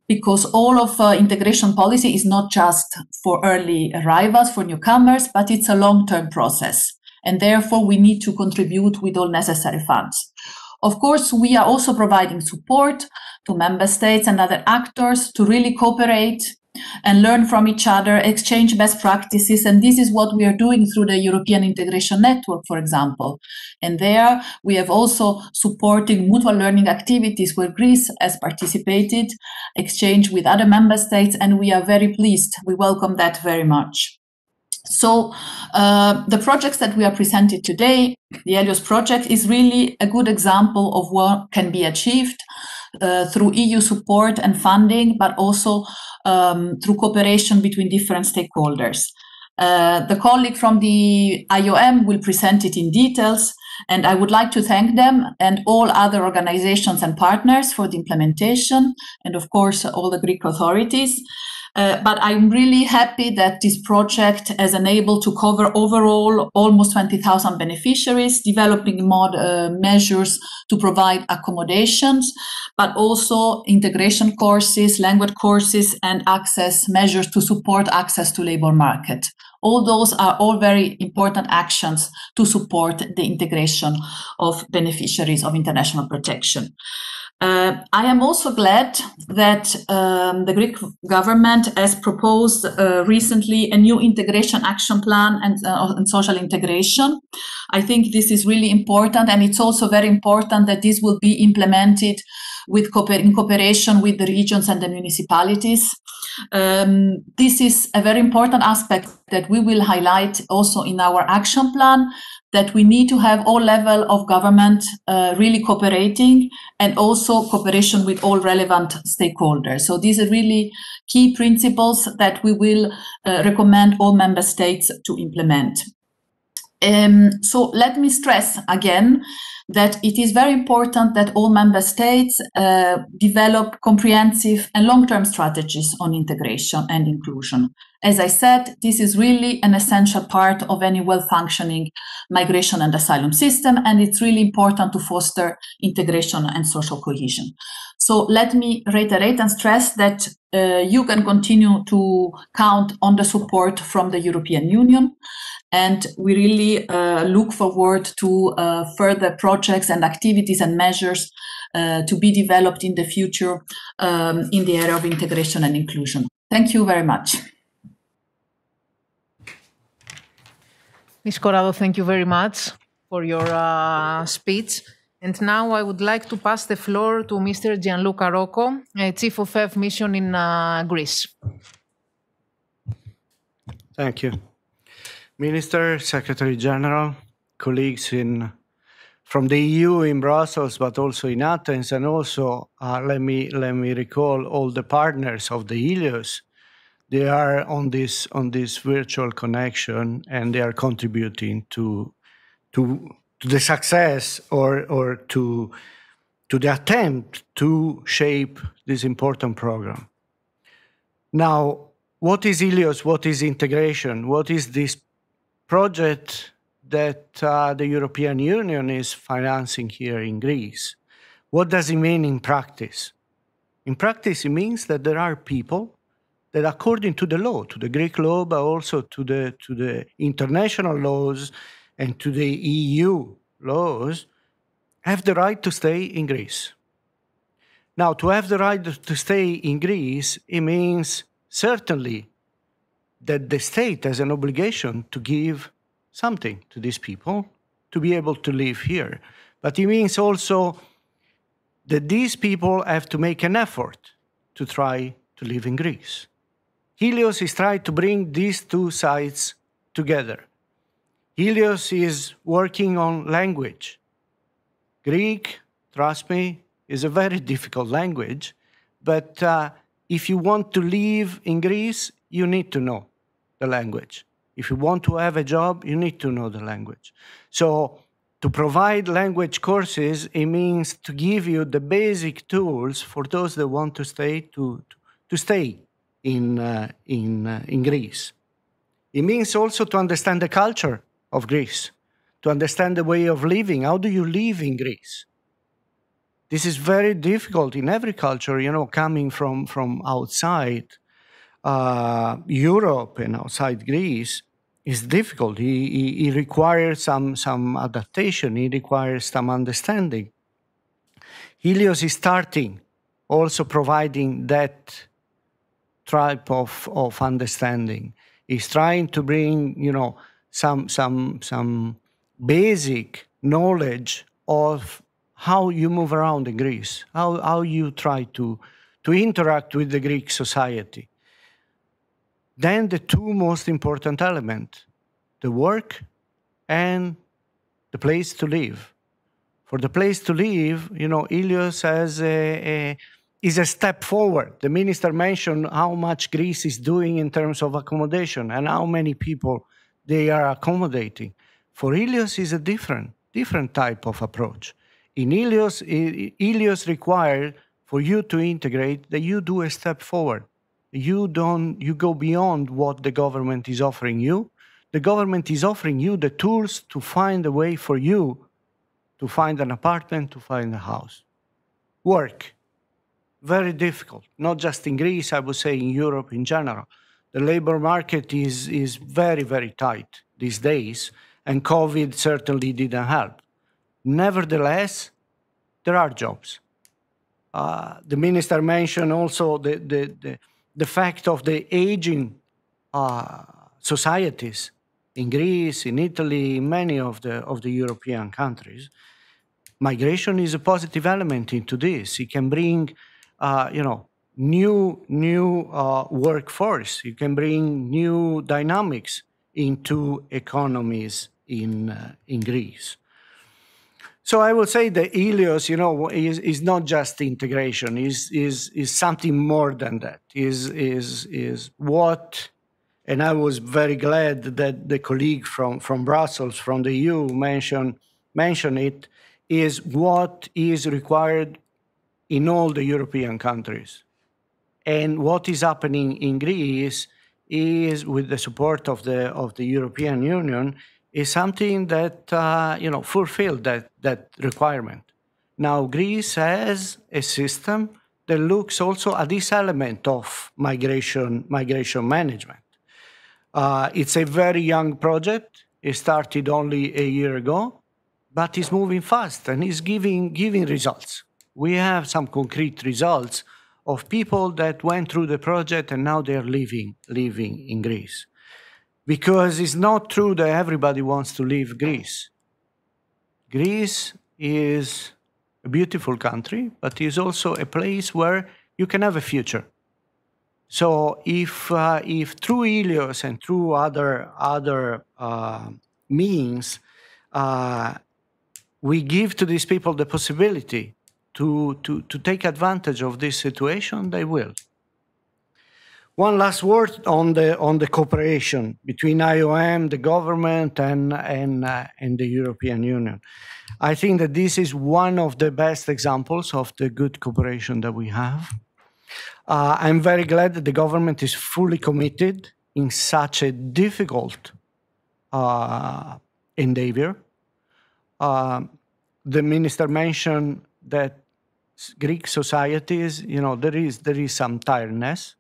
Because all of uh, integration policy is not just for early arrivals, for newcomers, but it's a long term process. And therefore, we need to contribute with all necessary funds. Of course, we are also providing support to member states and other actors to really cooperate and learn from each other, exchange best practices. And this is what we are doing through the European Integration Network, for example. And there we have also supporting mutual learning activities where Greece has participated, exchange with other member states, and we are very pleased. We welcome that very much. So uh, the projects that we are presented today, the Helios project, is really a good example of what can be achieved. Uh, through EU support and funding, but also um, through cooperation between different stakeholders. Uh, the colleague from the IOM will present it in details, and I would like to thank them and all other organizations and partners for the implementation, and of course, all the Greek authorities. Uh, but I'm really happy that this project has enabled to cover overall almost 20,000 beneficiaries, developing more uh, measures to provide accommodations, but also integration courses, language courses, and access measures to support access to labor market. All those are all very important actions to support the integration of beneficiaries of international protection. Uh, I am also glad that um, the Greek government has proposed uh, recently a new integration action plan and, uh, and, social integration. I think this is really important, and it's also very important that this will be implemented with cooper- in cooperation with the regions and the municipalities. Um, this is a very important aspect that we will highlight also in our action plan that we need to have all level of government uh, really cooperating and also cooperation with all relevant stakeholders. So these are really key principles that we will uh, recommend all member states to implement. Um, so let me stress again that it is very important that all member states uh, develop comprehensive and long-term strategies on integration and inclusion. As I said, this is really an essential part of any well-functioning migration and asylum system. And it's really important to foster integration and social cohesion. So let me reiterate and stress that uh, you can continue to count on the support from the European Union. And we really uh, look forward to uh, further projects and activities and measures uh, to be developed in the future um, in the area of integration and inclusion. Thank you very much. Ms. Corrado, thank you very much for your uh, speech. And now I would like to pass the floor to Mr. Gianluca Rocco, uh, Chief of F Mission in uh, Greece. Thank you. Minister, Secretary General, colleagues in, from the EU in Brussels, but also in Athens, and also uh, let, me, let me recall all the partners of the Helios they are on this on this virtual connection and they are contributing to to, to the success or or to to the attempt to shape this important program. Now, what is Ilios? What is integration? What is this project that uh, the European Union is financing here in Greece? What does it mean in practice? In practice, it means that there are people that according to the law, to the Greek law, but also to the, to the international laws and to the EU laws, have the right to stay in Greece. Now, to have the right to stay in Greece, it means certainly that the state has an obligation to give something to these people to be able to live here. But it means also that these people have to make an effort to try to live in Greece. Helios is trying to bring these two sides together. Helios is working on language. Greek, trust me, is a very difficult language, but uh, if you want to live in Greece, you need to know the language. If you want to have a job, you need to know the language. So, to provide language courses, it means to give you the basic tools for those that want to stay to, to, to stay in, uh, in, uh, in Greece. It means also to understand the culture of Greece, to understand the way of living. How do you live in Greece? This is very difficult in every culture, you know, coming from, from outside uh, Europe and outside Greece is difficult. It, requires some, some adaptation, it requires some understanding. Helios is starting also providing that type of, of understanding. He's trying to bring, you know, some some some basic knowledge of how you move around in Greece, how, how you try to, to interact with the Greek society. Then the two most important elements, the work and the place to live. For the place to live, you know, Ilios has a, a is a step forward. The minister mentioned how much Greece is doing in terms of accommodation and how many people they are accommodating. For Ilios is a different, different type of approach. In Ilios, Ilios requires for you to integrate that you do a step forward. You don't, you go beyond what the government is offering you. The government is offering you the tools to find a way for you to find an apartment, to find a house. Work very difficult, not just in Greece, I would say in Europe in general. The labor market is, is very, very tight these days, and COVID certainly didn't help. Nevertheless, there are jobs. Uh, the minister mentioned also the, the, the, the fact of the aging uh, societies in Greece, in Italy, in many of the, of the European countries. Migration is a positive element into this. It can bring uh, you know, new new uh, workforce. You can bring new dynamics into economies in uh, in Greece. So I will say that Helios, you know, is, is not just integration. is is is something more than that. Is is is what. And I was very glad that the colleague from, from Brussels, from the EU, mentioned mentioned it. Is what is required in all the European countries. And what is happening in Greece is, with the support of the of the European Union, is something that uh, you know fulfilled that that requirement. Now Greece has a system that looks also at this element of migration migration management. Uh, it's a very young project. It started only a year ago, but it's moving fast and it's giving giving results we have some concrete results of people that went through the project and now they're living living in Greece. Because it's not true that everybody wants to leave Greece. Greece is a beautiful country, but it is also a place where you can have a future. So if uh, if through Ilios and through other other uh, means, uh, we give to these people the possibility to, to, to take advantage of this situation, they will. One last word on the on the cooperation between IOM, the government, and and uh, and the European Union. I think that this is one of the best examples of the good cooperation that we have. Uh, I'm very glad that the government is fully committed in such a difficult uh, endeavor. Uh, the minister mentioned that Greek societies, you know, there is there is some tiredness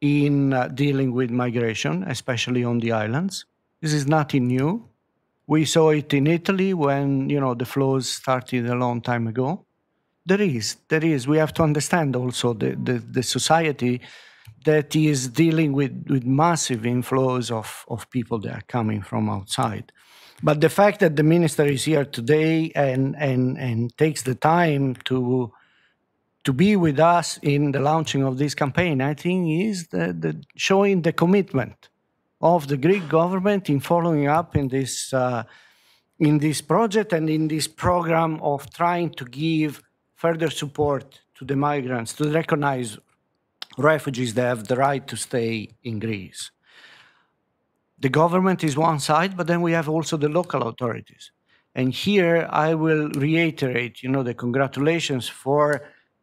in uh, dealing with migration, especially on the islands. This is nothing new. We saw it in Italy when you know the flows started a long time ago. There is, there is. We have to understand also the the, the society that is dealing with, with massive inflows of, of people that are coming from outside. But the fact that the minister is here today and, and, and takes the time to, to be with us in the launching of this campaign, I think, is the, the showing the commitment of the Greek government in following up in this, uh, in this project and in this program of trying to give further support to the migrants, to recognize refugees that have the right to stay in Greece the government is one side, but then we have also the local authorities. And here I will reiterate, you know, the congratulations for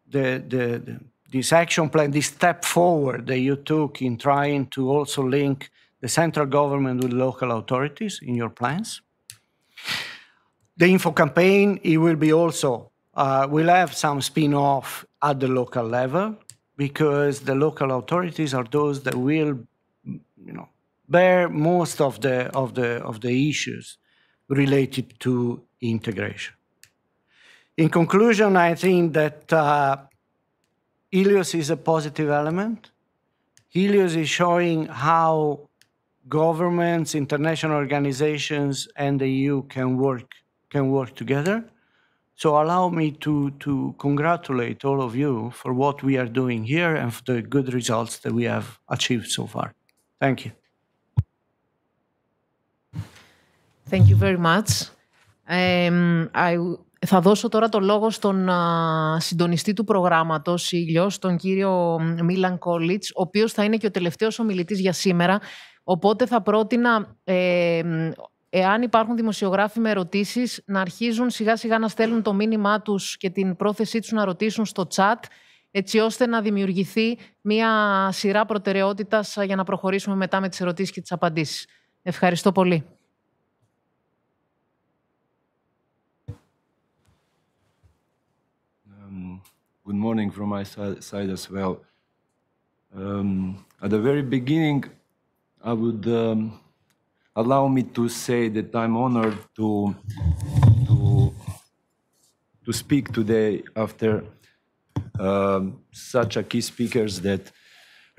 the, the, the, this action plan, this step forward that you took in trying to also link the central government with local authorities in your plans. The info campaign, it will be also, uh, will have some spin-off at the local level because the local authorities are those that will, you know, bear most of the, of the, of the issues related to integration. In conclusion, I think that uh, Helios is a positive element. Helios is showing how governments, international organizations, and the EU can work can work together. So allow me to, to congratulate all of you for what we are doing here and for the good results that we have achieved so far. Thank you. Thank you very much. Um, I... Θα δώσω τώρα το λόγο στον συντονιστή του προγράμματος Ήλιος, τον κύριο Μίλαν Κόλιτς, ο οποίος θα είναι και ο τελευταίος ομιλητής για σήμερα. Οπότε θα πρότεινα, ε, εάν υπάρχουν δημοσιογράφοι με ερωτήσεις, να αρχίζουν σιγά σιγά να στέλνουν το μήνυμά τους και την πρόθεσή τους να ρωτήσουν στο chat, έτσι ώστε να δημιουργηθεί μια σειρά προτεραιότητας για να προχωρήσουμε μετά με τις ερωτήσεις και τις απαντήσεις. Ευχαριστώ πολύ. good morning from my side as well. Um, at the very beginning, I would um, allow me to say that I'm honored to, to, to speak today after um, such a key speakers that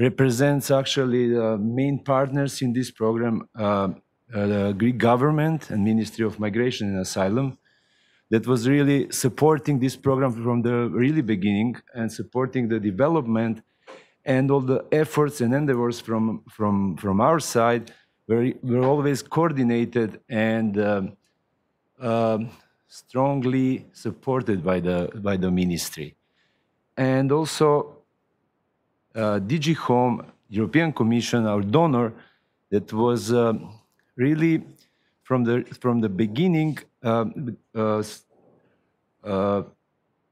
represents actually the main partners in this program, uh, uh, the Greek government and Ministry of Migration and Asylum, that was really supporting this program from the really beginning and supporting the development and all the efforts and endeavors from from from our side were were always coordinated and um, um strongly supported by the by the ministry, and also uh, DG Home, European Commission, our donor, that was um, really from the from the beginning um, uh, uh,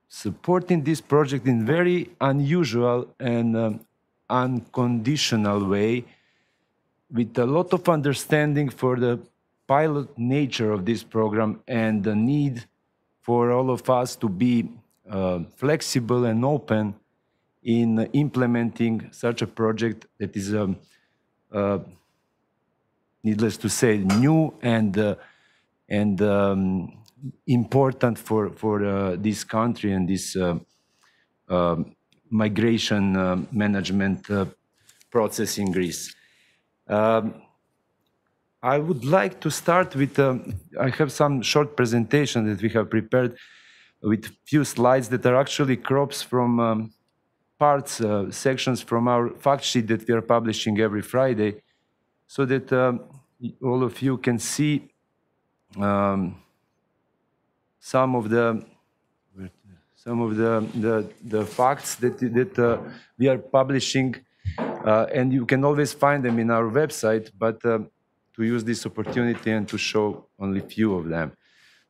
supporting this project in very unusual and um, unconditional way with a lot of understanding for the pilot nature of this program and the need for all of us to be uh, flexible and open in implementing such a project that is, um, uh, needless to say, new and uh, and um, important for for uh, this country and this uh, um, uh, migration management uh, process in Greece. Um, I would like to start with. Um, I have some short presentation that we have prepared with few slides that are actually crops from um, parts, uh, sections from our fact sheet that we are publishing every Friday, so that um, all of you can see um, some of the some of the the, the facts that that uh, we are publishing, uh, and you can always find them in our website. But uh, to use this opportunity and to show only few of them,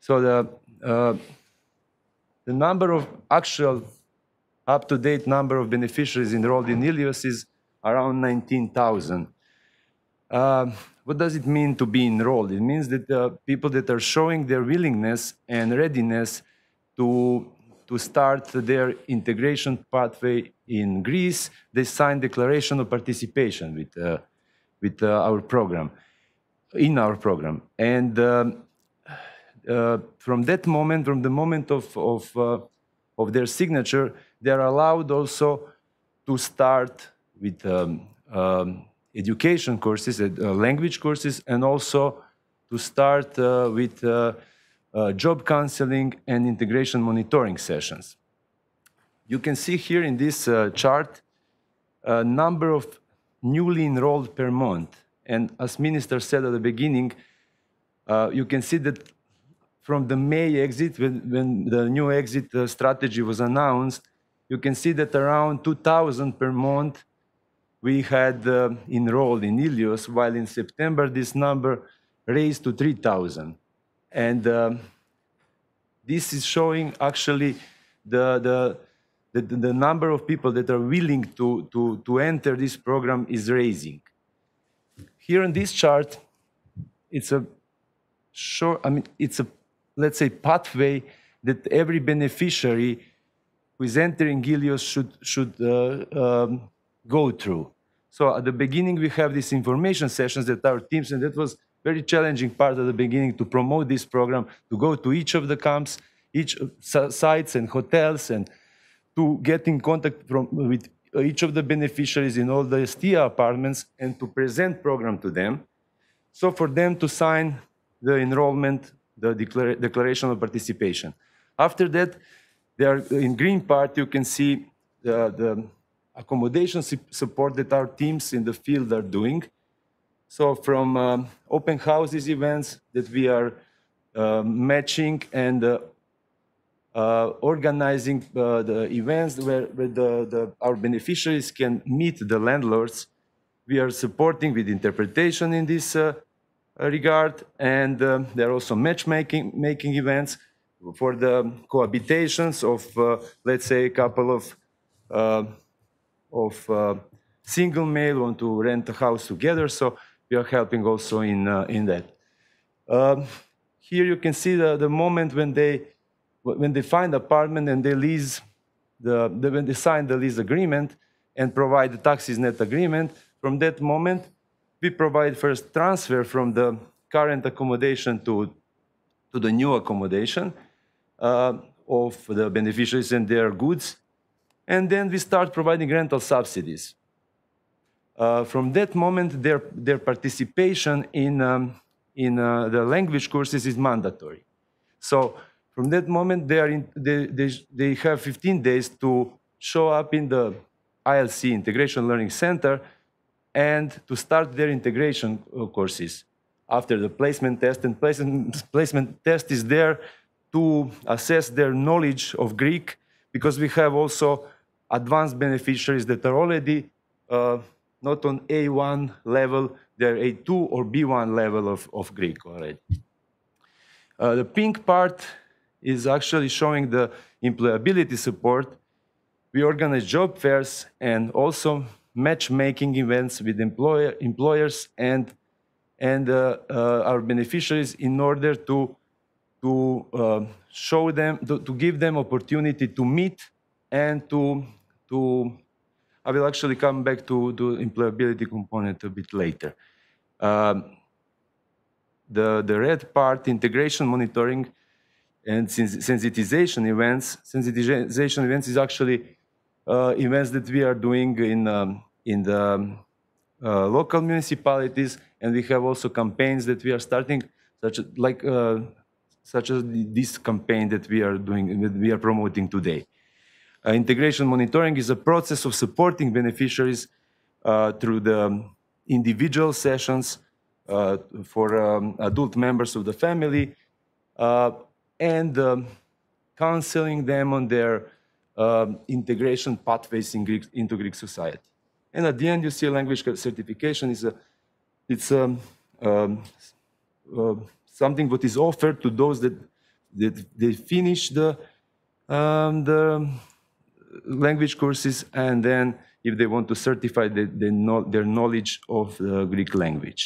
so the uh, the number of actual up-to-date number of beneficiaries enrolled in Ilios is around 19,000. Um, what does it mean to be enrolled? It means that the uh, people that are showing their willingness and readiness to, to start their integration pathway in Greece, they sign declaration of participation with, uh, with uh, our program, in our program. And um, uh, from that moment, from the moment of, of, uh, of their signature, they are allowed also to start with um, um, education courses, uh, language courses, and also to start uh, with uh, job counseling and integration monitoring sessions. You can see here in this chart a number of newly enrolled per month. And as Minister said at the beginning, uh, you can see that from the May exit, when, when the new exit uh, strategy was announced, you can see that around 2,000 per month we had uh, enrolled in Ilios, while in September this number raised to 3,000. And um, this is showing actually the, the, the, the, number of people that are willing to, to, to enter this program is raising. Here in this chart, it's a sure, I mean, it's a, let's say, pathway that every beneficiary who is entering Ilios should, should uh, um, go through. So at the beginning, we have these information sessions that our teams, and that was very challenging part at the beginning to promote this program, to go to each of the camps, each sites and hotels, and to get in contact from, with each of the beneficiaries in all the STIA apartments and to present program to them. So for them to sign the enrollment, the declara declaration of participation. After that, they are in green part, you can see the, the accommodation support that our teams in the field are doing. So from um, open houses events that we are uh, matching and uh, uh, organizing uh, the events where, where the, the, our beneficiaries can meet the landlords. We are supporting with interpretation in this uh, regard, and uh, there are also matchmaking making events for the cohabitations of, let's say, a couple of of uh, single male want to rent a house together. So we are helping also in, uh, in that. Um, here you can see the, the moment when they, when they find apartment and they lease, the, the, when they sign the lease agreement and provide the taxes net agreement, from that moment, we provide first transfer from the current accommodation to, to the new accommodation uh, of the beneficiaries and their goods. And then we start providing rental subsidies. Uh, from that moment, their, their participation in, um, in uh, the language courses is mandatory. So from that moment, they, are in, they, they, they have 15 days to show up in the ILC, Integration Learning Center, and to start their integration uh, courses. After the placement test, and placement, placement test is there to assess their knowledge of Greek because we have also advanced beneficiaries that are already uh, not on A1 level, they're A2 or B1 level of, of Greek already. Uh, the pink part is actually showing the employability support. We organize job fairs and also matchmaking events with employer, employers and, and uh, uh our beneficiaries in order to to uh, show them, to, to, give them opportunity to meet and to, to I will actually come back to the employability component a bit later. Um, the, the red part, integration monitoring and sensitization events. Sensitization events is actually uh, events that we are doing in, um, in the um, uh, local municipalities, and we have also campaigns that we are starting, such as like uh, such as this campaign that we are doing, that we are promoting today. Uh, integration monitoring is a process of supporting beneficiaries uh, through the um, individual sessions uh, for um, adult members of the family uh, and um, counseling them on their um, integration pathways in Greek, into Greek society. And at the end, you see language certification is a, it's a, um, um uh, something what is offered to those that, that they finish the, um, the language courses and then if they want to certify the, the their knowledge of the Greek language.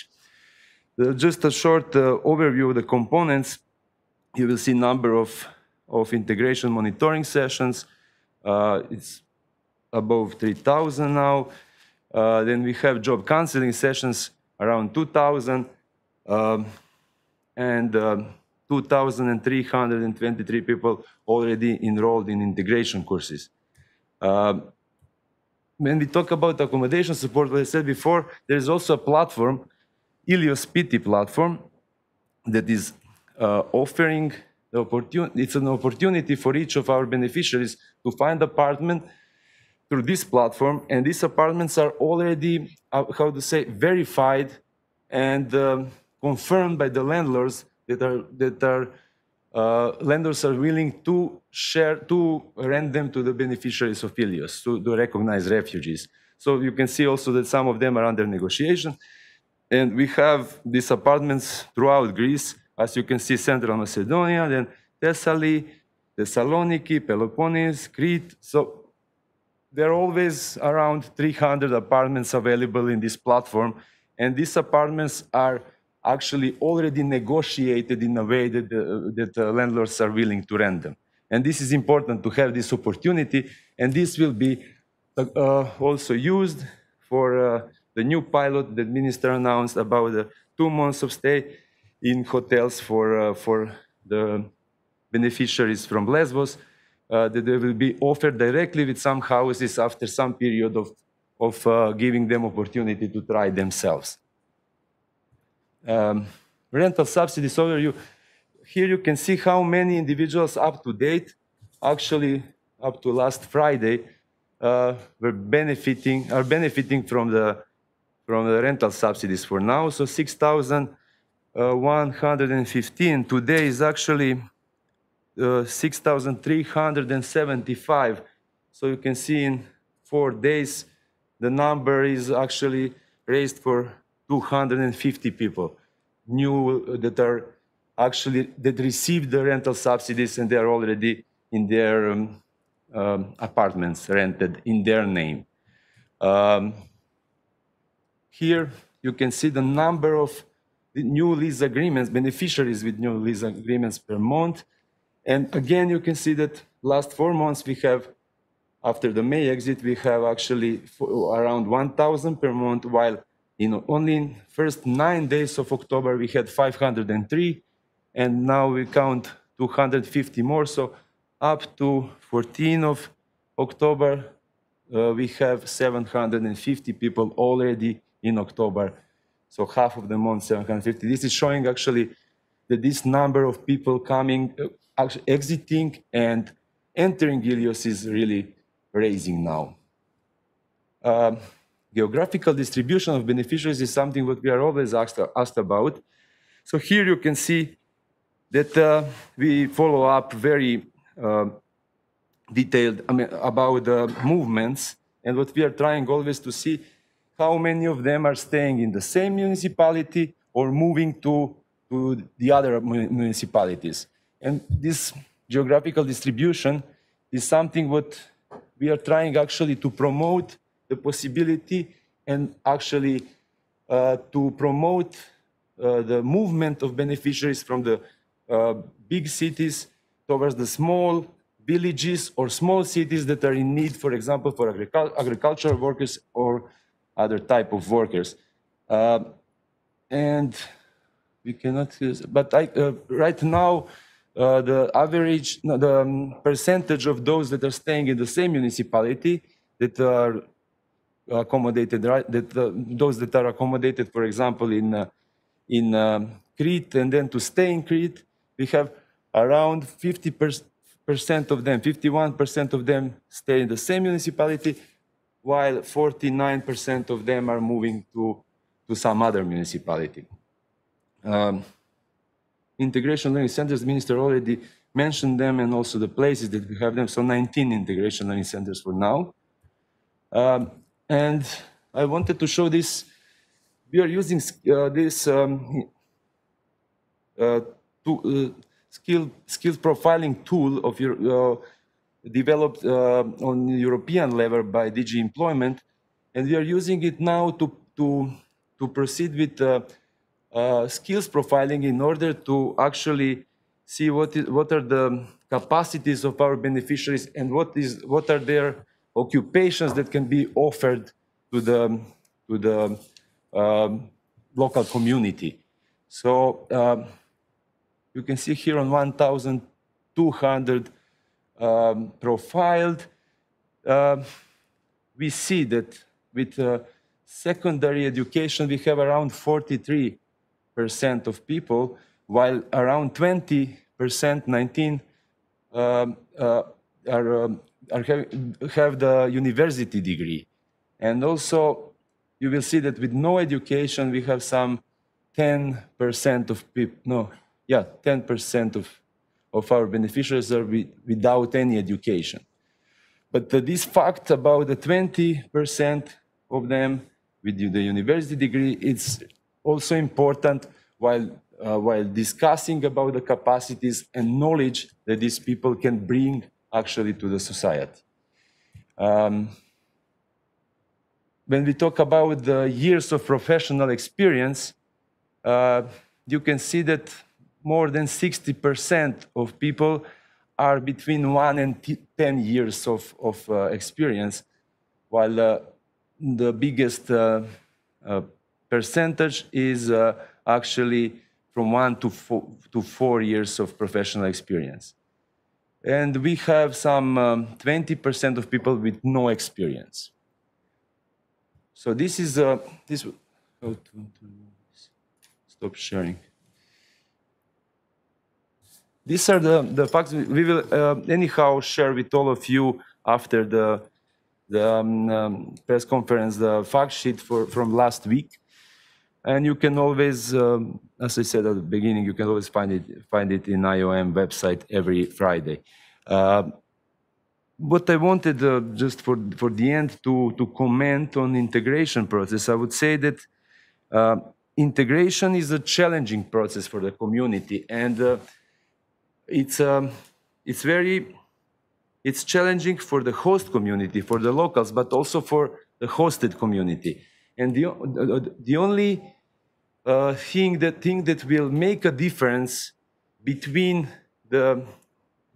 Uh, just a short uh, overview of the components. You will see number of, of integration monitoring sessions. Uh, it's above 3,000 now. Uh, then we have job counseling sessions around 2,000. Um, and um, 2,323 people already enrolled in integration courses. Um, when we talk about accommodation support, like I said before, there is also a platform, Ilios PT platform, that is uh, offering the opportunity. It's an opportunity for each of our beneficiaries to find apartment through this platform, and these apartments are already, uh, how to say, verified and. Um, confirmed by the landlords that are that are uh, lenders are willing to share to rent them to the beneficiaries of Ilios to, to recognize refugees. So you can see also that some of them are under negotiation, and we have these apartments throughout Greece, as you can see, Central Macedonia, then Thessaly, Thessaloniki, Peloponnese, Crete. So there are always around 300 apartments available in this platform, and these apartments are actually already negotiated in a way that, uh, that uh, landlords are willing to rent them. And this is important to have this opportunity, and this will be uh, also used for uh, the new pilot that minister announced about uh, two months of stay in hotels for, uh, for the beneficiaries from Lesbos, that they will be offered directly with some houses after some period of, of giving them opportunity to try themselves um, rental subsidies over you. Here you can see how many individuals up to date, actually up to last Friday, uh, were benefiting are benefiting from the from the rental subsidies for now. So 6,115 uh, today is actually uh, 6,375. So you can see in four days the number is actually raised for 250 people new uh, that are actually that received the rental subsidies and they are already in their um, um, apartments rented in their name. Um, here you can see the number of the new lease agreements, beneficiaries with new lease agreements per month. And again, you can see that last four months we have, after the May exit, we have actually around 1,000 per month, while you know, only first nine days of October, we had 503, and now we count 250 more. So up to 14 of October, uh, we have 750 people already in October. So half of the month, 750. This is showing actually that this number of people coming, uh, exiting and entering Ilios is really raising now. Um, geographical distribution of beneficiaries is something that we are always asked, asked about. So here you can see that uh, we follow up very uh, detailed I mean, about the movements and what we are trying always to see how many of them are staying in the same municipality or moving to, to the other municipalities. And this geographical distribution is something what we are trying actually to promote the possibility and actually uh, to promote uh, the movement of beneficiaries from the uh, big cities towards the small villages or small cities that are in need, for example, for agricultural workers or other type of workers. Um, and we cannot use, but I, uh, right now, uh, the average, no, the um, percentage of those that are staying in the same municipality that are uh, accommodated, right? That uh, those that are accommodated, for example, in uh, in uh, Crete, and then to stay in Crete, we have around 50 percent of them, 51 percent of them, stay in the same municipality, while 49 percent of them are moving to to some other municipality. Um, integration learning centers, minister already mentioned them and also the places that we have them. So 19 integration learning centers for now. Um, and I wanted to show this. We are using uh, this um, uh, to, uh, skill, profiling tool of your, uh, developed uh, on European level by DG Employment. And we are using it now to, to, to proceed with uh, skills profiling in order to actually see what, is, what are the capacities of our beneficiaries and what, is, what are their occupations that can be offered to the, to the um, local community. So um, you can see here on 1,200 um, profiled, uh, we see that with uh, secondary education, we have around 43% of people, while around 20%, 19 um, uh, are um, or have, have the university degree. And also, you will see that with no education, we have some 10% of people, no, yeah, 10% of, of our beneficiaries are with, without any education. But uh, this fact about the 20% of them with the university degree, it's also important while, uh, while discussing about the capacities and knowledge that these people can bring actually to the society. Um, when we talk about the years of professional experience, uh, you can see that more than 60% of people are between 1 and 10 years of, of uh, experience, while uh, the biggest uh, uh, percentage is uh, actually from 1 to four, to 4 years of professional experience and we have some 20% um, of people with no experience. So this is uh, this. Oh, stop sharing. These are the, the facts we will uh, anyhow share with all of you after the, the um, um, press conference, the fact sheet for, from last week. And you can always, um, as I said at the beginning, you can always find it find it in IOM website every Friday. Uh, what I wanted uh, just for for the end to to comment on integration process, I would say that uh, integration is a challenging process for the community, and uh, it's um, it's very it's challenging for the host community, for the locals, but also for the hosted community. And the, uh, the only uh, thing that thing that will make a difference between the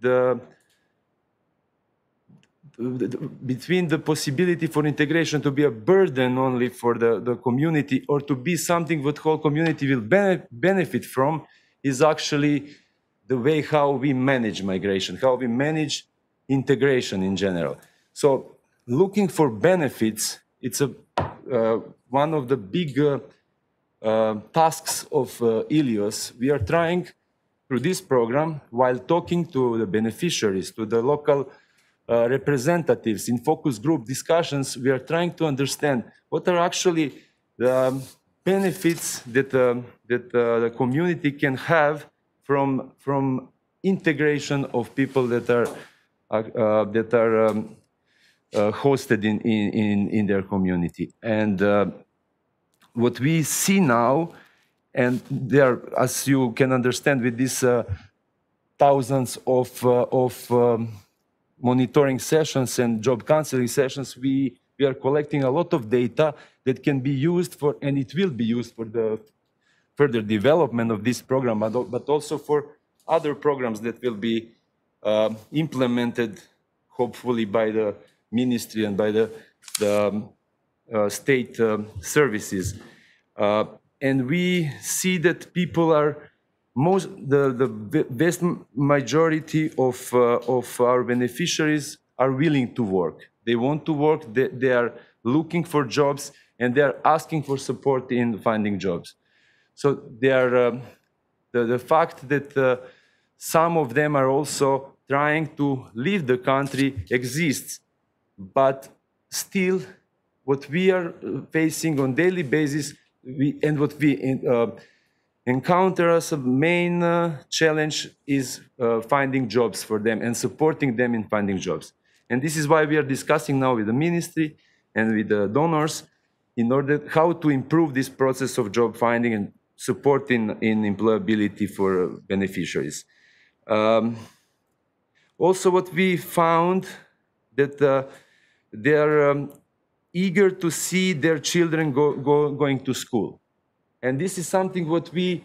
the between the possibility for integration to be a burden only for the, the community or to be something that whole community will benefit from is actually the way how we manage migration, how we manage integration in general. So looking for benefits, it's a, uh, one of the big uh, um, tasks of uh, Ilios, we are trying through this program, while talking to the beneficiaries, to the local uh, representatives in focus group discussions, we are trying to understand what are actually the um, benefits that, uh, that uh, the community can have from, from integration of people that are, uh, uh, that are um, hosted in, in, in their community. And what we see now, and there, as you can understand, with these uh, thousands of uh, of um, monitoring sessions and job counseling sessions, we we are collecting a lot of data that can be used for, and it will be used for the further development of this program, but also for other programs that will be uh, implemented, hopefully by the ministry and by the, the um, uh, state um, services. Uh, and we see that people are most the, the best majority of, of our beneficiaries are willing to work. They want to work, they, they are looking for jobs, and they are asking for support in finding jobs. So they are, um, the, the fact that uh, some of them are also trying to leave the country exists, but still what we are uh, facing on daily basis we, and what we uh, encounter as a main uh, challenge is uh, finding jobs for them and supporting them in finding jobs. And this is why we are discussing now with the ministry and with the donors in order how to improve this process of job finding and supporting in, employability for beneficiaries. Um, also what we found that uh, there um, eager to see their children go, go, going to school. And this is something what we,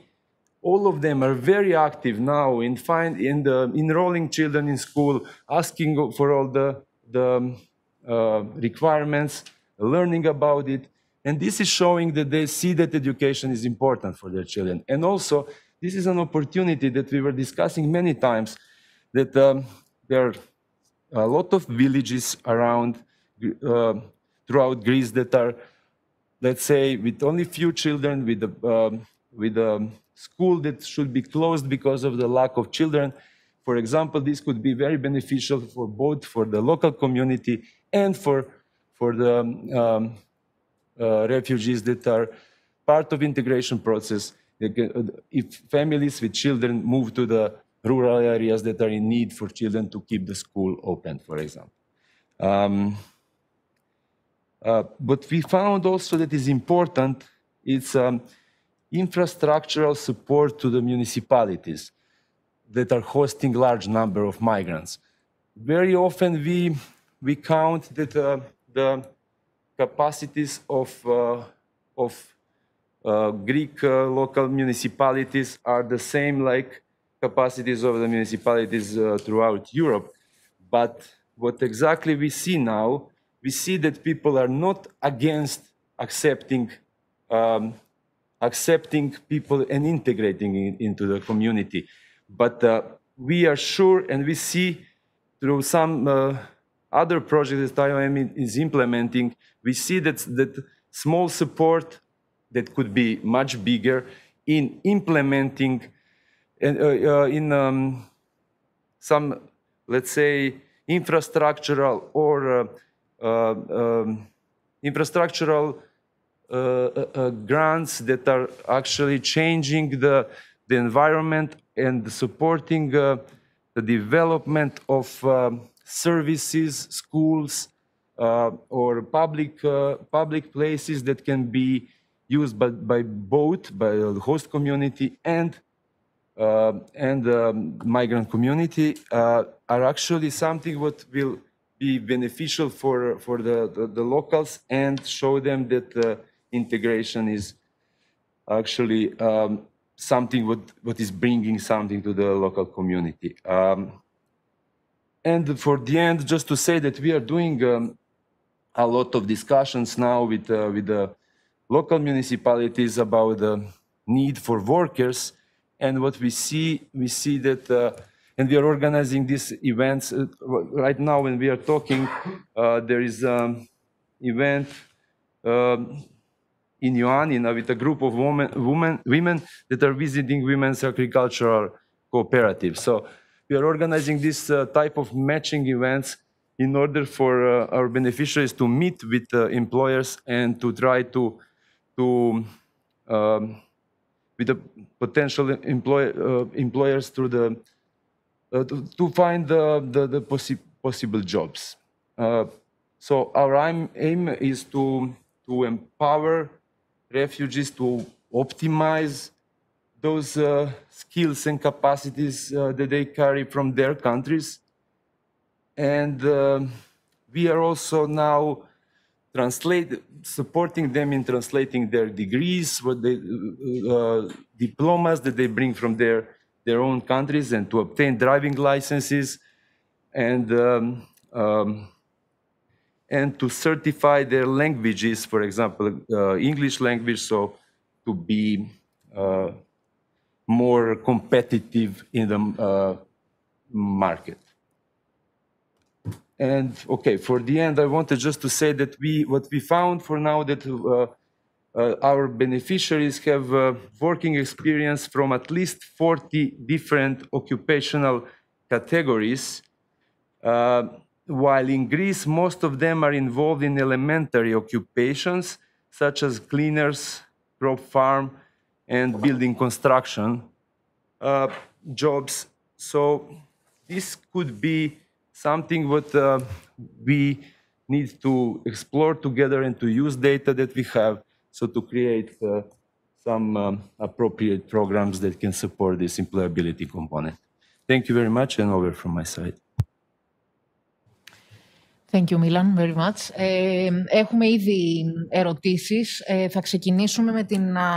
all of them are very active now in, find, in the enrolling children in school, asking for all the, the um, uh, requirements, learning about it. And this is showing that they see that education is important for their children. And also, this is an opportunity that we were discussing many times, that um, there are a lot of villages around uh, throughout Greece that are, let's say, with only few children, with a, um, with a school that should be closed because of the lack of children. For example, this could be very beneficial for both for the local community and for, for the um, um uh, refugees that are part of integration process. Uh, if families with children move to the rural areas that are in need for children to keep the school open, for example. Um, uh, but we found also that is important it's um, infrastructural support to the municipalities that are hosting large number of migrants. Very often we, we count that uh, the capacities of, uh, of uh, Greek uh, local municipalities are the same like capacities of the municipalities uh, throughout Europe. But what exactly we see now we see that people are not against accepting um, accepting people and integrating in, into the community. But uh, we are sure and we see through some uh, other projects that IOM is implementing, we see that, that small support that could be much bigger in implementing and uh, uh, in um, some, let's say, infrastructural or uh, um, infrastructural uh, uh, uh, grants that are actually changing the, the environment and supporting the development of um, services, schools, uh, or public, uh, public places that can be used by, by both by the host community and, uh, and um, migrant community are actually something what will be beneficial for, for the, the, the locals and show them that uh, integration is actually um, something what, what is bringing something to the local community. Um, and for the end, just to say that we are doing um, a lot of discussions now with, uh, with the local municipalities about the need for workers. And what we see, we see that uh, and we are organizing these events. Uh, right now, when we are talking, uh, there is an um, event um, in Ioannina with a group of women, women, women that are visiting women's agricultural cooperatives. So we are organizing this uh, type of matching events in order for uh, our beneficiaries to meet with employers and to try to, to um, with the potential employ, uh, employers through the uh, to, to, find the, the, the possi possible jobs. Uh, so our aim, is to, to empower refugees to optimize those uh, skills and capacities uh, that they carry from their countries. And uh, we are also now supporting them in translating their degrees, what they, uh, diplomas that they bring from their their own countries and to obtain driving licenses and, um, um, and to certify their languages, for example, uh, English language, so to be uh, more competitive in the uh, market. And okay, for the end, I wanted just to say that we, what we found for now that uh, uh, our beneficiaries have uh, working experience from at least 40 different occupational categories. Uh, while in Greece, most of them are involved in elementary occupations such as cleaners, crop farm, and building construction uh, jobs. So this could be something what uh, we need to explore together and to use data that we have. So to create some um, appropriate programs that can support this employability component. Thank you very much and over from my side. Thank you, Milan, very much. Ε, έχουμε ήδη ερωτήσεις. Ε, θα ξεκινήσουμε με την α,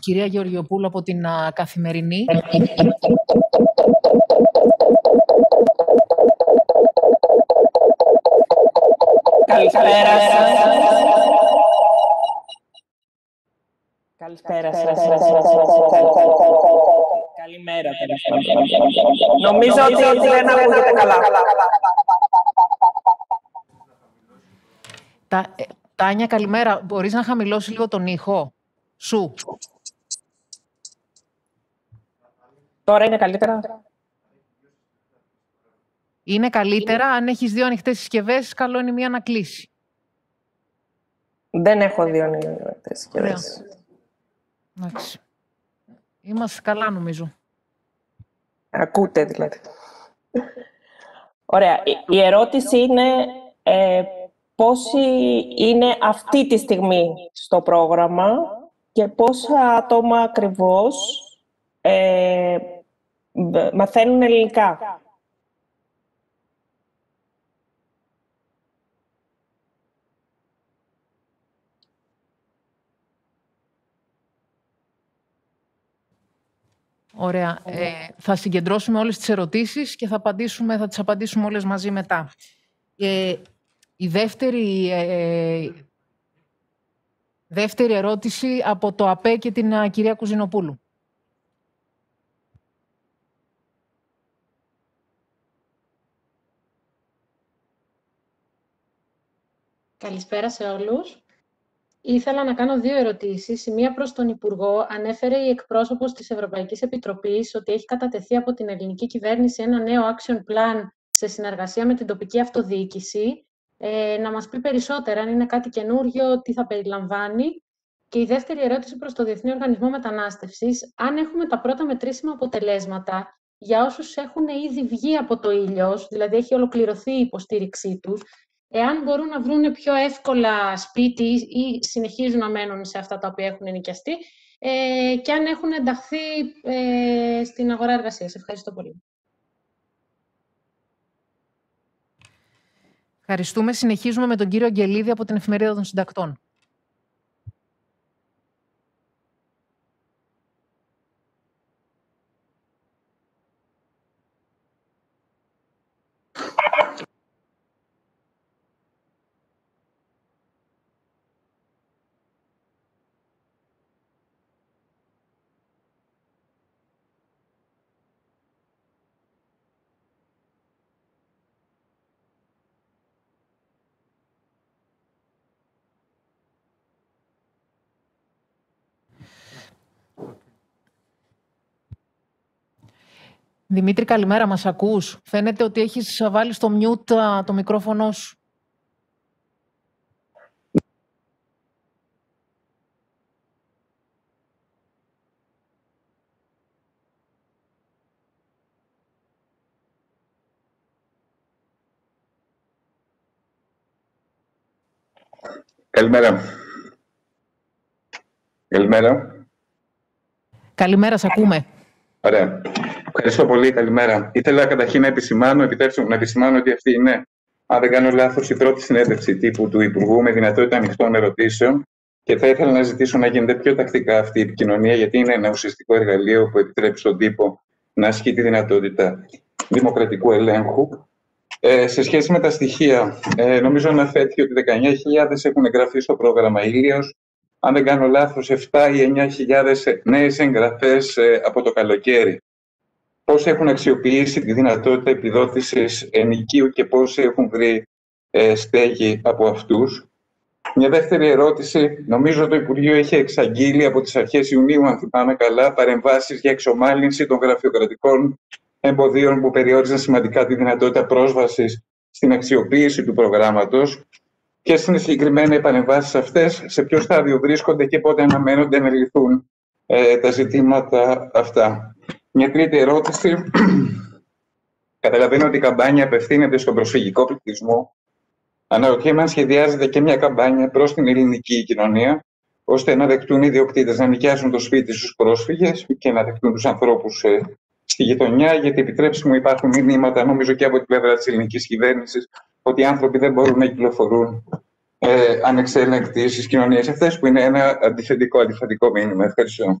κυρία Γεωργιοπούλου από την α, Καθημερινή. Καλησπέρα Καλησπέρα σας. Καλημέρα. Νομίζω ότι δεν ακούγεται καλά. Ε, Τάνια, καλημέρα. Μπορείς να χαμηλώσεις λίγο τον ήχο σου. Τώρα είναι καλύτερα. Είναι καλύτερα. Αν έχεις δύο ανοιχτές συσκευές, καλό είναι μία να κλείσει. Δεν έχω δύο ανοιχτές συσκευές. Εντάξει. Είμαστε καλά νομίζω. Ακούτε δηλαδή. Ωραία. Η ερώτηση είναι ε, πόσοι είναι αυτή τη στιγμή στο πρόγραμμα και πόσα άτομα ακριβώς ε, μαθαίνουν ελληνικά. Ωραία. Ε, θα συγκεντρώσουμε όλες τις ερωτήσεις και θα, απαντήσουμε, θα τις απαντήσουμε όλες μαζί μετά. Ε, η ε, ε, δεύτερη, ερώτηση από το ΑΠΕ και την κυρία Κουζινοπούλου. Καλησπέρα σε όλους. Ήθελα να κάνω δύο ερωτήσεις. Η μία προς τον Υπουργό. Ανέφερε η εκπρόσωπος της Ευρωπαϊκής Επιτροπής ότι έχει κατατεθεί από την ελληνική κυβέρνηση ένα νέο action plan σε συνεργασία με την τοπική αυτοδιοίκηση. Ε, να μας πει περισσότερα, αν είναι κάτι καινούργιο, τι θα περιλαμβάνει. Και η δεύτερη ερώτηση προς το Διεθνή Οργανισμό Μετανάστευσης. Αν έχουμε τα πρώτα μετρήσιμα αποτελέσματα για όσους έχουν ήδη βγει από το ήλιος, δηλαδή έχει ολοκληρωθεί η υποστήριξή τους, εάν μπορούν να βρουν πιο εύκολα σπίτι ή συνεχίζουν να μένουν σε αυτά τα οποία έχουν ενοικιαστεί ε, και αν έχουν ενταχθεί ε, στην αγορά εργασίας. Ευχαριστώ πολύ. Ευχαριστούμε. Συνεχίζουμε με τον κύριο Αγγελίδη από την Εφημερίδα των Συντακτών. Δημήτρη, καλημέρα. Μας ακούς. Φαίνεται ότι έχεις βάλει στο μιούτ το μικρόφωνο σου. Καλημέρα. Καλημέρα. Καλημέρα, σας ακούμε. Ωραία. Ευχαριστώ πολύ. Καλημέρα. Ήθελα καταρχήν να επισημάνω, επιτρέψτε μου να επισημάνω ότι αυτή είναι, αν δεν κάνω λάθος, η πρώτη συνέντευξη τύπου του Υπουργού με δυνατότητα ανοιχτών ερωτήσεων. Και θα ήθελα να ζητήσω να γίνεται πιο τακτικά αυτή η επικοινωνία, γιατί είναι ένα ουσιαστικό εργαλείο που επιτρέπει στον τύπο να ασκεί τη δυνατότητα δημοκρατικού ελέγχου. Ε, σε σχέση με τα στοιχεία, ε, νομίζω αναφέρθηκε ότι 19.000 έχουν εγγραφεί στο πρόγραμμα ήλιος. Αν δεν κάνω λαθο 7 ή 9.000 νέες εγγραφές από το καλοκαίρι πώς έχουν αξιοποιήσει τη δυνατότητα επιδότησης ενοικίου και πώς έχουν βρει ε, στέγη από αυτούς. Μια δεύτερη ερώτηση. Νομίζω το Υπουργείο έχει εξαγγείλει από τις αρχές Ιουνίου, αν θυμάμαι καλά, παρεμβάσεις για εξομάλυνση των γραφειοκρατικών εμποδίων που περιόριζαν σημαντικά τη δυνατότητα πρόσβασης στην αξιοποίηση του προγράμματος. Ποιε είναι οι συγκεκριμένε παρεμβάσει αυτές, σε ποιο στάδιο βρίσκονται και πότε αναμένονται να λυθούν ε, τα ζητήματα αυτά. Μια τρίτη ερώτηση. Καταλαβαίνω ότι η καμπάνια απευθύνεται στον προσφυγικό πληθυσμό. Αναρωτιέμαι αν σχεδιάζεται και μια καμπάνια προς την ελληνική κοινωνία, ώστε να δεχτούν οι διοκτήτε να νοικιάσουν το σπίτι στους πρόσφυγες και να δεχτούν τους ανθρώπους ε, στη γειτονιά. Γιατί επιτρέψτε μου, υπάρχουν μηνύματα, νομίζω και από την πλευρά της ελληνικής κυβέρνησης, ότι οι άνθρωποι δεν μπορούν να κυκλοφορούν ε, ανεξέλεγκτοι στις κοινωνίες αυτέ, που είναι ένα αντιθετικό, αντιφατικό μήνυμα. Ευχαριστώ.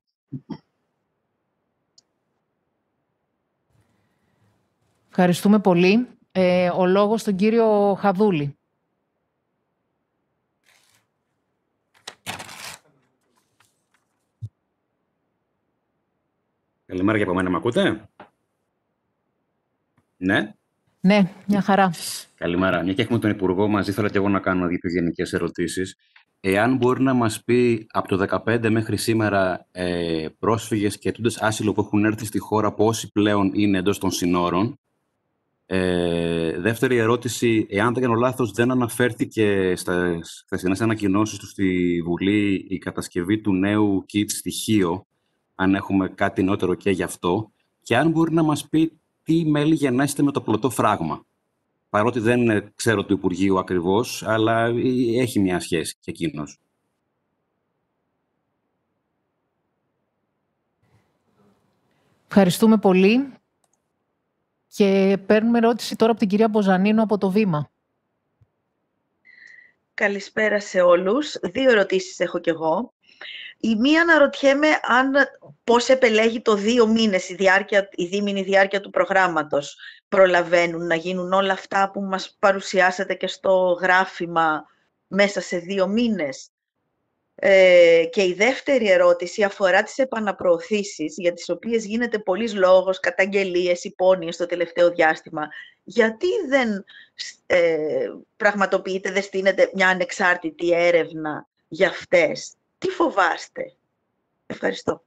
Ευχαριστούμε πολύ. Ε, ο λόγος στον κύριο Χαδούλη. Καλημέρα και από μένα, με ακούτε? Ναι. Ναι, μια χαρά. Καλημέρα. Μια και έχουμε τον Υπουργό μαζί, ήθελα και εγώ να κάνω δύο γενικές ερωτήσεις. Εάν μπορεί να μας πει από το 2015 μέχρι σήμερα ε, πρόσφυγες και αιτούντες άσυλο που έχουν έρθει στη χώρα, πόσοι πλέον είναι εντός των συνόρων ε, δεύτερη ερώτηση, εάν δεν κάνω λάθος, δεν αναφέρθηκε στα, στα ανακοινώσεις του στη Βουλή η κατασκευή του νέου kit στοιχείο, αν έχουμε κάτι νότερο και γι' αυτό, και αν μπορεί να μας πει τι μέλη γεννάστε με το πλωτό φράγμα. Παρότι δεν ξέρω του Υπουργείου ακριβώς, αλλά ε, έχει μια σχέση και εκείνος. Ευχαριστούμε πολύ. Και παίρνουμε ερώτηση τώρα από την κυρία Μποζανίνο από το Βήμα. Καλησπέρα σε όλους. Δύο ερωτήσεις έχω κι εγώ. Η μία αναρωτιέμαι αν, πώς επελέγει το δύο μήνες η, διάρκεια, η δίμηνη διάρκεια του προγράμματος. Προλαβαίνουν να γίνουν όλα αυτά που μας παρουσιάσατε και στο γράφημα μέσα σε δύο μήνες ε, και η δεύτερη ερώτηση αφορά τις επαναπροωθήσεις, για τις οποίες γίνεται πολλής λόγος, καταγγελίες, υπόνοιες στο τελευταίο διάστημα. Γιατί δεν ε, πραγματοποιείται, δεν στείνεται μια ανεξάρτητη έρευνα για αυτές. Τι φοβάστε. Ευχαριστώ.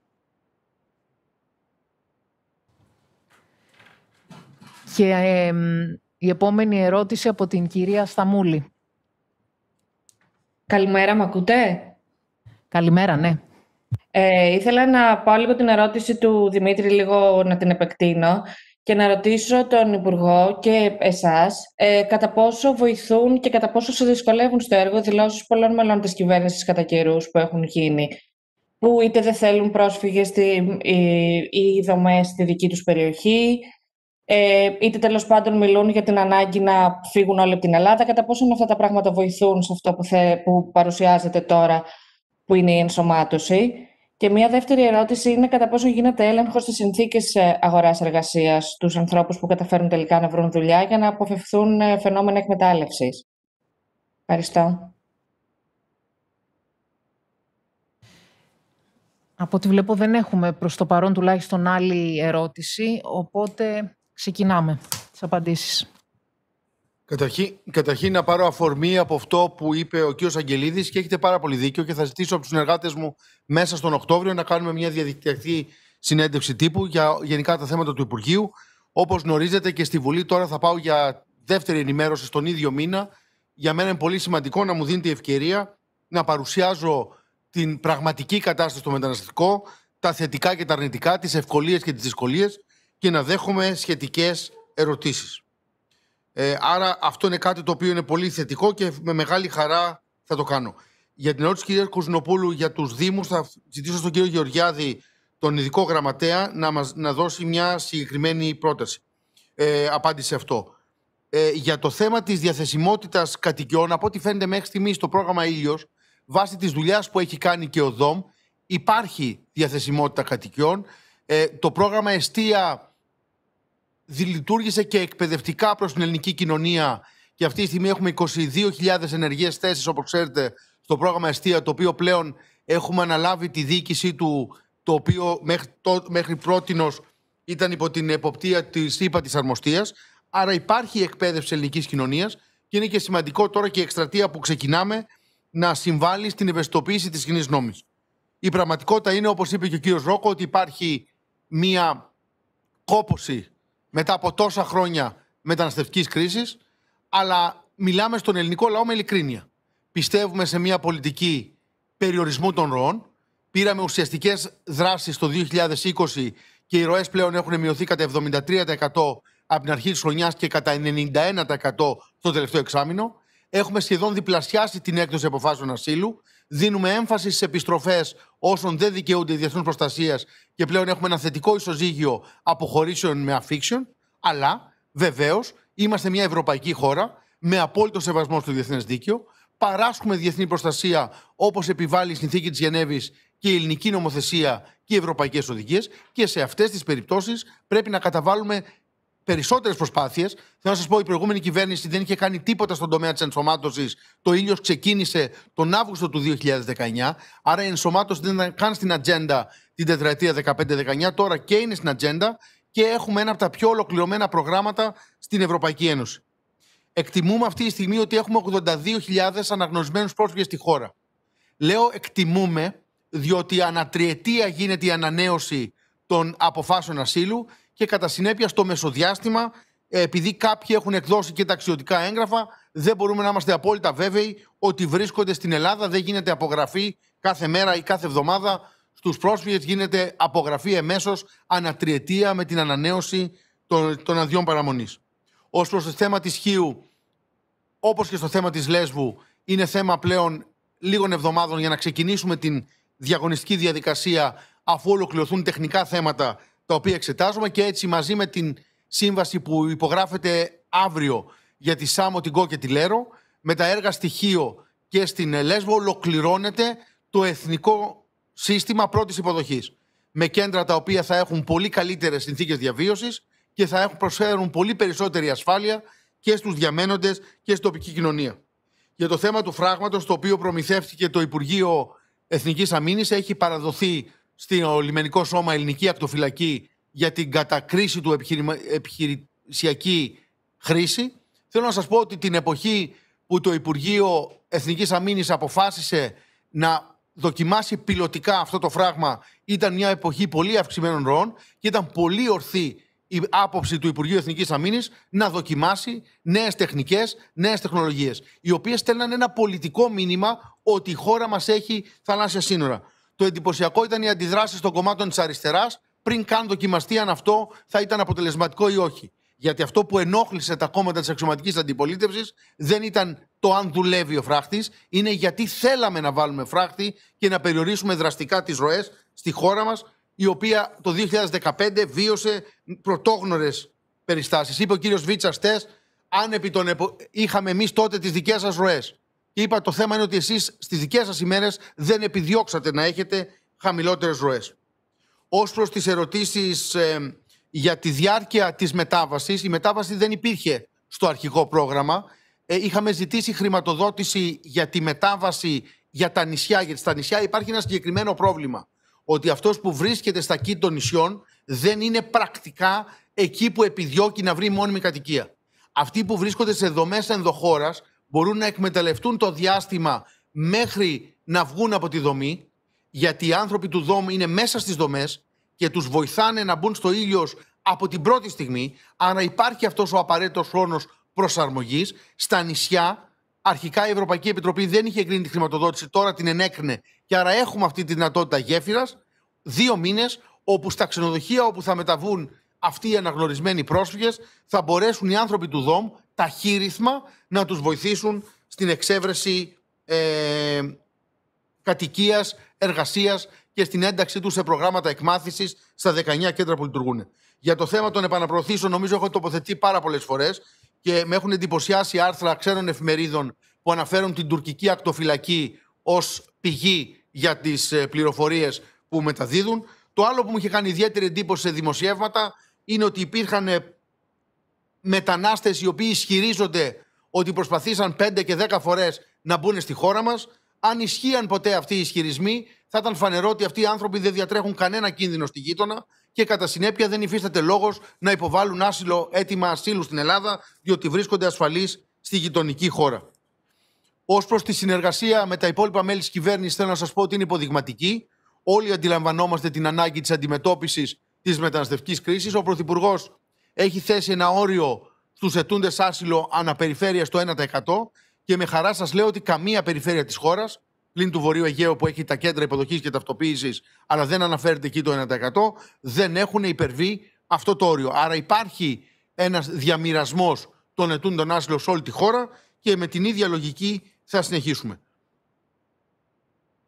Και ε, η επόμενη ερώτηση από την κυρία Σταμούλη. Καλημέρα, μ' ακούτε. Καλημέρα, ναι. Ε, ήθελα να πάω λίγο την ερώτηση του Δημήτρη λίγο να την επεκτείνω και να ρωτήσω τον Υπουργό και εσάς ε, κατά πόσο βοηθούν και κατά πόσο σε δυσκολεύουν στο έργο δηλώσεις πολλών μελών της κυβέρνησης κατά καιρούς που έχουν γίνει που είτε δεν θέλουν πρόσφυγες ή ή, οι δομές στη δική τους περιοχή ε, είτε τέλος πάντων μιλούν για την ανάγκη να φύγουν όλοι από την Ελλάδα κατά πόσο αυτά τα πράγματα βοηθούν σε αυτό που, θε, που παρουσιάζεται τώρα που είναι η ενσωμάτωση. Και μια δεύτερη ερώτηση είναι κατά πόσο γίνεται έλεγχος στις συνθήκες ε, αγορά-εργασία του ανθρώπους που καταφέρουν τελικά να βρουν δουλειά για να αποφευθούν ε, φαινόμενα εκμετάλλευσης. Ευχαριστώ. Από ό,τι βλέπω δεν έχουμε προς το παρόν τουλάχιστον άλλη ερώτηση, οπότε ξεκινάμε τις απαντήσεις. Καταρχή, καταρχήν να πάρω αφορμή από αυτό που είπε ο κ. Αγγελίδης και έχετε πάρα πολύ δίκιο και θα ζητήσω από τους συνεργάτες μου μέσα στον Οκτώβριο να κάνουμε μια διαδικτυακή συνέντευξη τύπου για γενικά τα θέματα του Υπουργείου. Όπως γνωρίζετε και στη Βουλή, τώρα θα πάω για δεύτερη ενημέρωση στον ίδιο μήνα. Για μένα είναι πολύ σημαντικό να μου δίνετε ευκαιρία να παρουσιάζω την πραγματική κατάσταση στο μεταναστευτικό, τα θετικά και τα αρνητικά, τις ευκολίες και τις δυσκολίες και να δέχομαι σχετικές ερωτήσεις. Ε, άρα αυτό είναι κάτι το οποίο είναι πολύ θετικό και με μεγάλη χαρά θα το κάνω. Για την ερώτηση κυρία Κουζινοπούλου για τους Δήμους θα ζητήσω στον κύριο Γεωργιάδη τον ειδικό γραμματέα να μας να δώσει μια συγκεκριμένη πρόταση. Ε, απάντησε αυτό. Ε, για το θέμα της διαθεσιμότητας κατοικιών, από ό,τι φαίνεται μέχρι στιγμής στο πρόγραμμα Ήλιος, βάσει της δουλειάς που έχει κάνει και ο ΔΟΜ, υπάρχει διαθεσιμότητα κατοικιών. Ε, το πρόγραμμα Εστία δηλειτουργήσε και εκπαιδευτικά προς την ελληνική κοινωνία και αυτή τη στιγμή έχουμε 22.000 ενεργές θέσεις όπως ξέρετε στο πρόγραμμα Εστία το οποίο πλέον έχουμε αναλάβει τη διοίκησή του το οποίο μέχρι, το, μέχρι πρότινος ήταν υπό την εποπτεία της ΥΠΑ της Αρμοστίας άρα υπάρχει η εκπαίδευση ελληνικής κοινωνίας και είναι και σημαντικό τώρα και η εκστρατεία που ξεκινάμε να συμβάλλει στην ευαισθητοποίηση της κοινής νόμης. Η πραγματικότητα είναι, όπως είπε και ο κύριος Ρόκο, ότι υπάρχει μία κόποση μετά από τόσα χρόνια μεταναστευτικής κρίσης, αλλά μιλάμε στον ελληνικό λαό με ειλικρίνεια. Πιστεύουμε σε μια πολιτική περιορισμού των ροών. Πήραμε ουσιαστικές δράσεις το 2020 και οι ροές πλέον έχουν μειωθεί κατά 73% από την αρχή της χρονιάς και κατά 91% το τελευταίο εξάμεινο. Έχουμε σχεδόν διπλασιάσει την έκδοση αποφάσεων ασύλου δίνουμε έμφαση στις επιστροφές όσων δεν δικαιούνται διεθνούς προστασίας και πλέον έχουμε ένα θετικό ισοζύγιο αποχωρήσεων με αφήξεων. Αλλά βεβαίως είμαστε μια ευρωπαϊκή χώρα με απόλυτο σεβασμό στο διεθνές δίκαιο. Παράσχουμε διεθνή προστασία όπως επιβάλλει η συνθήκη της Γενέβης και η ελληνική νομοθεσία και οι ευρωπαϊκές οδηγίες. Και σε αυτές τις περιπτώσεις πρέπει να καταβάλουμε περισσότερες προσπάθειες. Θέλω να σας πω, η προηγούμενη κυβέρνηση δεν είχε κάνει τίποτα στον τομέα της ενσωμάτωσης. Το ήλιος ξεκίνησε τον Αύγουστο του 2019. Άρα η ενσωμάτωση δεν ήταν καν στην ατζέντα την τετραετία 15-19. Τώρα και είναι στην ατζέντα και έχουμε ένα από τα πιο ολοκληρωμένα προγράμματα στην Ευρωπαϊκή Ένωση. Εκτιμούμε αυτή τη στιγμή ότι έχουμε 82.000 αναγνωρισμένους πρόσφυγες στη χώρα. Λέω εκτιμούμε, διότι ανατριετία γίνεται η ανανέωση των αποφάσεων ασύλου και κατά συνέπεια στο μεσοδιάστημα, ε, επειδή κάποιοι έχουν εκδώσει και ταξιδιωτικά έγγραφα, δεν μπορούμε να είμαστε απόλυτα βέβαιοι ότι βρίσκονται στην Ελλάδα. Δεν γίνεται απογραφή κάθε μέρα ή κάθε εβδομάδα στους πρόσφυγες. Γίνεται απογραφή εμέσως ανατριετία με την ανανέωση των, των αδειών παραμονής. Ως προς το θέμα της Χίου, όπως και στο θέμα της Λέσβου, είναι θέμα πλέον λίγων εβδομάδων για να ξεκινήσουμε την διαγωνιστική διαδικασία αφού ολοκληρωθούν τεχνικά θέματα τα οποία εξετάζουμε και έτσι μαζί με την σύμβαση που υπογράφεται αύριο για τη Σάμο, την Κό και τη Λέρο, με τα έργα στη ΧΙΟ και στην ΕΛΕΣΒΟ, ολοκληρώνεται το εθνικό σύστημα πρώτης Υποδοχής, Με κέντρα τα οποία θα έχουν πολύ καλύτερες συνθήκες διαβίωσης και θα έχουν προσφέρουν πολύ περισσότερη ασφάλεια και στους διαμένοντες και στην τοπική κοινωνία. Για το θέμα του φράγματος, το οποίο προμηθεύτηκε το Υπουργείο Εθνικής Αμήνης, έχει παραδοθεί στο λιμενικό σώμα ελληνική ακτοφυλακή για την κατακρίση του επιχειρησιακή χρήση. Θέλω να σας πω ότι την εποχή που το Υπουργείο Εθνικής Αμήνης αποφάσισε να δοκιμάσει πιλωτικά αυτό το φράγμα ήταν μια εποχή πολύ αυξημένων ροών και ήταν πολύ ορθή η άποψη του Υπουργείου Εθνικής Αμήνης να δοκιμάσει νέες τεχνικές, νέες τεχνολογίες, οι οποίες στέλναν ένα πολιτικό μήνυμα ότι η χώρα μας έχει θαλάσσια σύνορα. Το εντυπωσιακό ήταν οι αντιδράσεις των κομμάτων της αριστεράς πριν καν δοκιμαστεί αν αυτό θα ήταν αποτελεσματικό ή όχι. Γιατί αυτό που ενόχλησε τα κόμματα της αξιωματικής αντιπολίτευσης δεν ήταν το αν δουλεύει ο φράχτης, είναι γιατί θέλαμε να βάλουμε φράχτη και να περιορίσουμε δραστικά τις ροές στη χώρα μας, η οποία το 2015 βίωσε πρωτόγνωρες περιστάσεις. Είπε ο κύριος Βίτσας, αν επί τον είχαμε εμείς τότε τις δικές σας ροές Είπα το θέμα είναι ότι εσείς στις δικές σας ημέρες δεν επιδιώξατε να έχετε χαμηλότερες ροές. Ως προς τις ερωτήσεις ε, για τη διάρκεια της μετάβασης, η μετάβαση δεν υπήρχε στο αρχικό πρόγραμμα. Ε, είχαμε ζητήσει χρηματοδότηση για τη μετάβαση για τα νησιά, γιατί στα νησιά υπάρχει ένα συγκεκριμένο πρόβλημα. Ότι αυτός που βρίσκεται στα κή των νησιών δεν είναι πρακτικά εκεί που επιδιώκει να βρει μόνιμη κατοικία. Αυτοί που βρίσκονται σε δομές ενδοχώρας μπορούν να εκμεταλλευτούν το διάστημα μέχρι να βγουν από τη δομή, γιατί οι άνθρωποι του ΔΟΜ είναι μέσα στις δομές και τους βοηθάνε να μπουν στο ήλιος από την πρώτη στιγμή, άρα υπάρχει αυτός ο απαραίτητος χρόνος προσαρμογής. Στα νησιά, αρχικά η Ευρωπαϊκή Επιτροπή δεν είχε εγκρίνει τη χρηματοδότηση, τώρα την ενέκρινε και άρα έχουμε αυτή τη δυνατότητα γέφυρας, δύο μήνες, όπου στα ξενοδοχεία όπου θα μεταβούν αυτοί οι αναγνωρισμένοι πρόσφυγες θα μπορέσουν οι άνθρωποι του ΔΟΜ ταχύρυθμα να τους βοηθήσουν στην εξέβρεση ε, κατοικίας, εργασίας και στην ένταξή τους σε προγράμματα εκμάθησης στα 19 κέντρα που λειτουργούν. Για το θέμα των επαναπροωθήσεων νομίζω έχω τοποθετεί πάρα πολλές φορές και με έχουν εντυπωσιάσει άρθρα ξένων εφημερίδων που αναφέρουν την τουρκική ακτοφυλακή ως πηγή για τις ε, πληροφορίες που μεταδίδουν. Το άλλο που μου είχε κάνει ιδιαίτερη εντύπωση σε δημοσιεύματα είναι ότι υπήρχαν ε, μετανάστες οι οποίοι ισχυρίζονται ότι προσπαθήσαν πέντε και 10 φορές να μπουν στη χώρα μας. Αν ισχύαν ποτέ αυτοί οι ισχυρισμοί, θα ήταν φανερό ότι αυτοί οι άνθρωποι δεν διατρέχουν κανένα κίνδυνο στη γείτονα και κατά συνέπεια δεν υφίσταται λόγος να υποβάλουν άσυλο, έτοιμα ασύλου στην Ελλάδα, διότι βρίσκονται ασφαλείς στη γειτονική χώρα. Ως προς τη συνεργασία με τα υπόλοιπα μέλη της κυβέρνησης, θέλω να σας πω ότι είναι υποδειγματική. Όλοι αντιλαμβανόμαστε την ανάγκη της αντιμετώπισης της μεταναστευτικής κρίσης. Ο Πρωθυπουργός έχει θέσει ένα όριο στους ετούντες άσυλο αναπεριφέρεια στο 1% και με χαρά σας λέω ότι καμία περιφέρεια της χώρας, πλην του Βορείου Αιγαίου που έχει τα κέντρα υποδοχής και ταυτοποίησης, αλλά δεν αναφέρεται εκεί το 1%, δεν έχουν υπερβεί αυτό το όριο. Άρα υπάρχει ένας διαμοιρασμός των ετούντων άσυλο σε όλη τη χώρα και με την ίδια λογική θα συνεχίσουμε.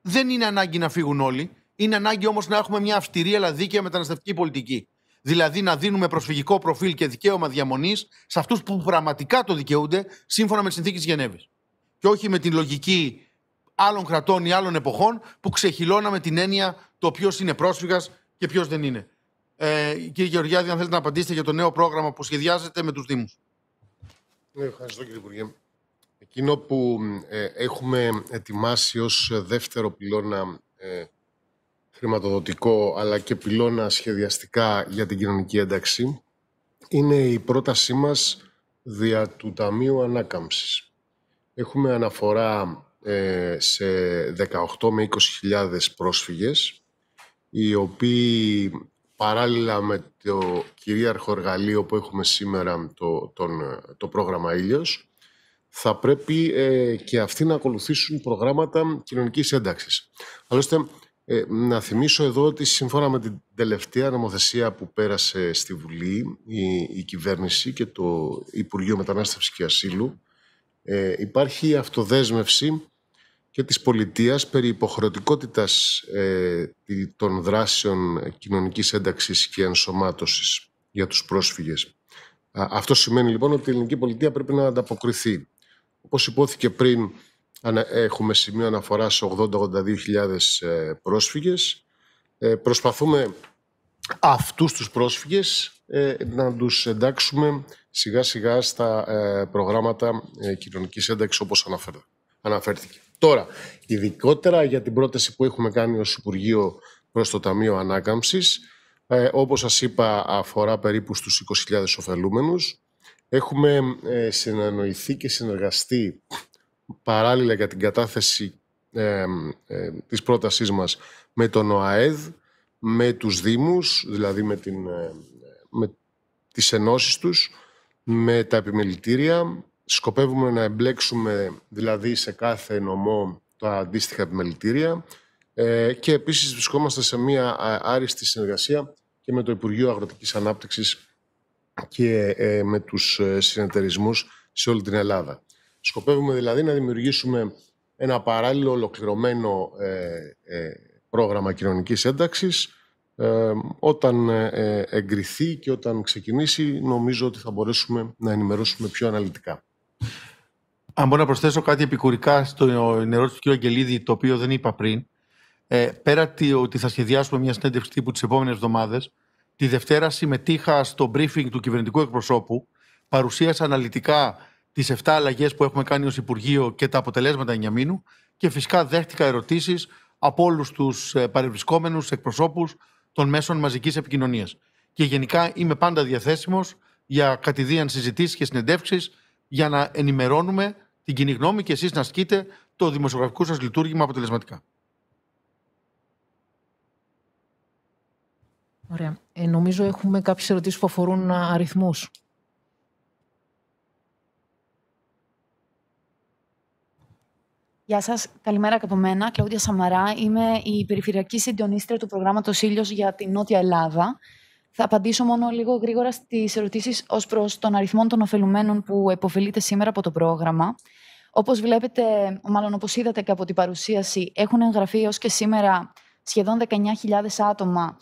Δεν είναι ανάγκη να φύγουν όλοι. Είναι ανάγκη όμως να έχουμε μια αυστηρή αλλά δίκαια μεταναστευτική πολιτική δηλαδή να δίνουμε προσφυγικό προφίλ και δικαίωμα διαμονής σε αυτούς που πραγματικά το δικαιούνται σύμφωνα με τις συνθήκες της Γενέβης. Και όχι με την λογική άλλων κρατών ή άλλων εποχών που ξεχυλώναμε την έννοια το ποιος είναι πρόσφυγας και ποιος δεν είναι. Ε, κύριε Γεωργιάδη, αν θέλετε να απαντήσετε για το νέο πρόγραμμα που σχεδιάζεται με τους Δήμους. Ναι, ευχαριστώ κύριε Υπουργέ. Εκείνο που ε, έχουμε ετοιμάσει ως δεύτερο πυλώνα ε, χρηματοδοτικό αλλά και πυλώνα σχεδιαστικά για την κοινωνική ένταξη είναι η πρότασή μας δια του Ταμείου Ανάκαμψης. Έχουμε αναφορά ε, σε 18 με 20.000 πρόσφυγες οι οποίοι παράλληλα με το κυρίαρχο εργαλείο που έχουμε σήμερα το, τον, το πρόγραμμα Ήλιος θα πρέπει ε, και αυτοί να ακολουθήσουν προγράμματα κοινωνικής ένταξης. Άλλωστε, ε, να θυμίσω εδώ ότι σύμφωνα με την τελευταία νομοθεσία που πέρασε στη Βουλή η, κυβέρνηση και το Υπουργείο Μετανάστευσης και Ασύλου ε, υπάρχει η αυτοδέσμευση και της πολιτείας περί υποχρεωτικότητας ε, των δράσεων κοινωνικής ένταξης και ενσωμάτωσης για τους πρόσφυγες. Αυτό σημαίνει λοιπόν ότι η ελληνική πολιτεία πρέπει να ανταποκριθεί. Όπως υπόθηκε πριν, Έχουμε σημείο αναφοράς σε 80-82.000 πρόσφυγες. Ε, προσπαθούμε αυτούς τους πρόσφυγες ε, να τους εντάξουμε σιγά σιγά στα ε, προγράμματα κοινωνικής ένταξης όπως αναφέρθηκε. Τώρα, ειδικότερα για την πρόταση που έχουμε κάνει ως Υπουργείο προς το Ταμείο Ανάκαμψης, όπως σας είπα αφορά περίπου στους 20.000 ωφελούμενους, έχουμε συνεννοηθεί και συνεργαστεί παράλληλα για την κατάθεση ε, της πρότασής μας με τον ΟΑΕΔ, με τους Δήμους, δηλαδή με, την, με τις ενώσεις τους, με τα επιμελητήρια. Σκοπεύουμε να εμπλέξουμε δηλαδή σε κάθε νομό τα αντίστοιχα επιμελητήρια ε, και επίσης βρισκόμαστε σε μια άριστη συνεργασία και με το Υπουργείο Αγροτικής Ανάπτυξης και ε, με τους ε, συνεταιρισμούς σε όλη την Ελλάδα. Σκοπεύουμε δηλαδή να δημιουργήσουμε ένα παράλληλο ολοκληρωμένο ε, ε, πρόγραμμα κοινωνικής ένταξης. Ε, όταν εγκριθεί και όταν ξεκινήσει, νομίζω ότι θα μπορέσουμε να ενημερώσουμε πιο αναλυτικά. Αν μπορώ να προσθέσω κάτι επικουρικά στο ερώτηση του κ. Αγγελίδη, το οποίο δεν είπα πριν. Ε, πέρα ότι θα σχεδιάσουμε μια συνέντευξη τύπου τις επόμενες εβδομάδες, τη Δευτέρα συμμετείχα στο briefing του κυβερνητικού εκπροσώπου, παρουσίασα αναλυτικά τις 7 αλλαγές που έχουμε κάνει ως Υπουργείο και τα αποτελέσματα μήνου Και φυσικά δέχτηκα ερωτήσεις από όλους τους ε, παρευρισκόμενους εκπροσώπους των μέσων μαζικής επικοινωνίας. Και γενικά είμαι πάντα διαθέσιμος για κατηδίαν συζητήσεις και συνεντεύξεις για να ενημερώνουμε την κοινή γνώμη και εσείς να ασκείτε το δημοσιογραφικό σας λειτουργήμα αποτελεσματικά. Ωραία. Ε, νομίζω έχουμε κάποιες ερωτήσεις που αφορούν αριθμούς. Γεια σας. Καλημέρα και από μένα. Κλαούντια Σαμαρά. Είμαι η περιφερειακή συντονίστρια του προγράμματος Ήλιος για την Νότια Ελλάδα. Θα απαντήσω μόνο λίγο γρήγορα στις ερωτήσεις ως προς τον αριθμό των ωφελουμένων που επωφελείται σήμερα από το πρόγραμμα. Όπως βλέπετε, μάλλον όπως είδατε και από την παρουσίαση, έχουν εγγραφεί έως και σήμερα σχεδόν 19.000 άτομα.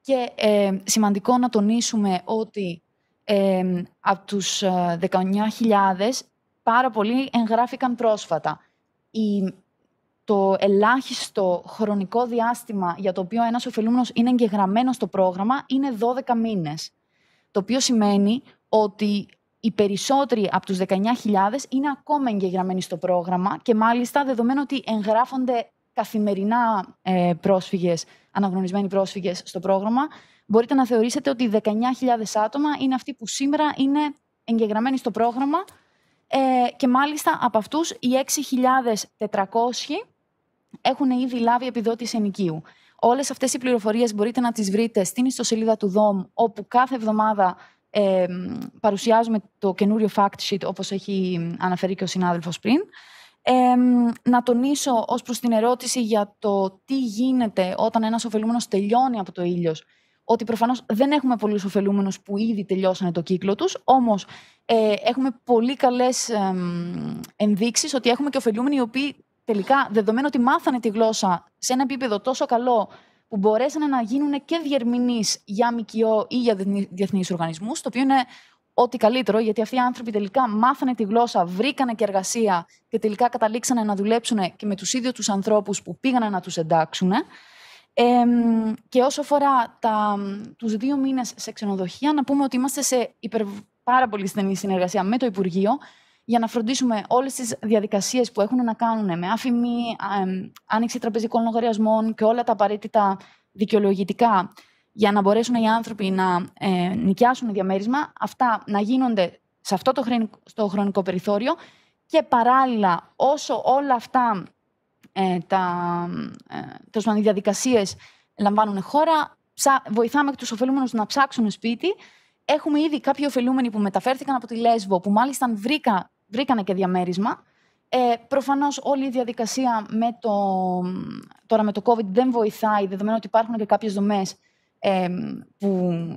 Και ε, σημαντικό να τονίσουμε ότι ε, από τους 19.000 ε, πάρα πολλοί εγγράφηκαν πρόσφατα η, το ελάχιστο χρονικό διάστημα για το οποίο ένας ωφελούμενος είναι εγγεγραμμένος στο πρόγραμμα είναι 12 μήνες. Το οποίο σημαίνει ότι οι περισσότεροι από τους 19.000 είναι ακόμα εγγεγραμμένοι στο πρόγραμμα και μάλιστα δεδομένου ότι εγγράφονται καθημερινά ε, πρόσφυγες, αναγνωρισμένοι πρόσφυγες στο πρόγραμμα, μπορείτε να θεωρήσετε ότι 19.000 άτομα είναι αυτοί που σήμερα είναι εγγεγραμμένοι στο πρόγραμμα ε, και μάλιστα από αυτούς οι 6.400 έχουν ήδη λάβει επιδότηση ενοικίου. Όλες αυτές οι πληροφορίες μπορείτε να τις βρείτε στην ιστοσελίδα του ΔΟΜ, όπου κάθε εβδομάδα ε, παρουσιάζουμε το καινούριο fact sheet, όπως έχει αναφέρει και ο συνάδελφος πριν. να τονίσω ως προς την ερώτηση για το τι γίνεται όταν ένας ωφελούμενος τελειώνει από το ήλιος ότι προφανώς δεν έχουμε πολλούς ωφελούμενους που ήδη τελειώσανε το κύκλο τους, όμως ε, έχουμε πολύ καλές ενδείξεις ότι έχουμε και ωφελούμενοι οι οποίοι τελικά, δεδομένου ότι μάθανε τη γλώσσα σε ένα επίπεδο τόσο καλό που μπορέσανε να γίνουν και διερμηνείς για ΜΚΟ ή για διεθνείς οργανισμούς, το οποίο είναι ό,τι καλύτερο, γιατί αυτοί οι άνθρωποι τελικά μάθανε τη γλώσσα, βρήκανε και εργασία και τελικά καταλήξανε να δουλέψουν και με τους ίδιους τους ανθρώπους που πήγαν να τους εντάξουν και όσο αφορά τα, τους δύο μήνες σε ξενοδοχεία, να πούμε ότι είμαστε σε υπερ, πάρα πολύ στενή συνεργασία με το Υπουργείο για να φροντίσουμε όλες τις διαδικασίες που έχουν να κάνουν με άφημη, άνοιξη τραπεζικών λογαριασμών και όλα τα απαραίτητα δικαιολογητικά για να μπορέσουν οι άνθρωποι να ε, νοικιάσουν διαμέρισμα, αυτά να γίνονται σε αυτό το χρονικό, στο χρονικό περιθώριο και παράλληλα όσο όλα αυτά ε, τα, ε, οι διαδικασίες λαμβάνουν χώρα. Βοηθάμε τους ωφελούμενους να ψάξουν σπίτι. Έχουμε ήδη κάποιοι ωφελούμενοι που μεταφέρθηκαν από τη Λέσβο, που μάλιστα βρήκα, βρήκανε και διαμέρισμα. Ε, προφανώς όλη η διαδικασία με το, τώρα με το COVID δεν βοηθάει, δεδομένου ότι υπάρχουν και κάποιες δομές ε, που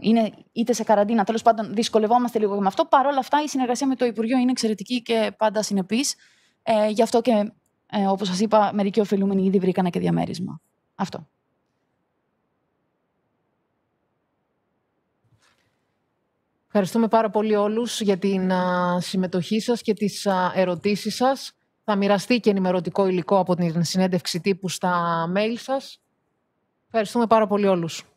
είναι είτε σε καραντίνα, τέλος πάντων δυσκολευόμαστε λίγο με αυτό. Παρ' όλα αυτά η συνεργασία με το Υπουργείο είναι εξαιρετική και πάντα συνεπής. Ε, γι' αυτό και ε, Όπως σας είπα, μερικοί ωφελούμενοι ήδη βρήκανε και διαμέρισμα. Αυτό. Ευχαριστούμε πάρα πολύ όλους για την συμμετοχή σας και τις ερωτήσεις σας. Θα μοιραστεί και ενημερωτικό υλικό από την συνέντευξη τύπου στα mail σας. Ευχαριστούμε πάρα πολύ όλους.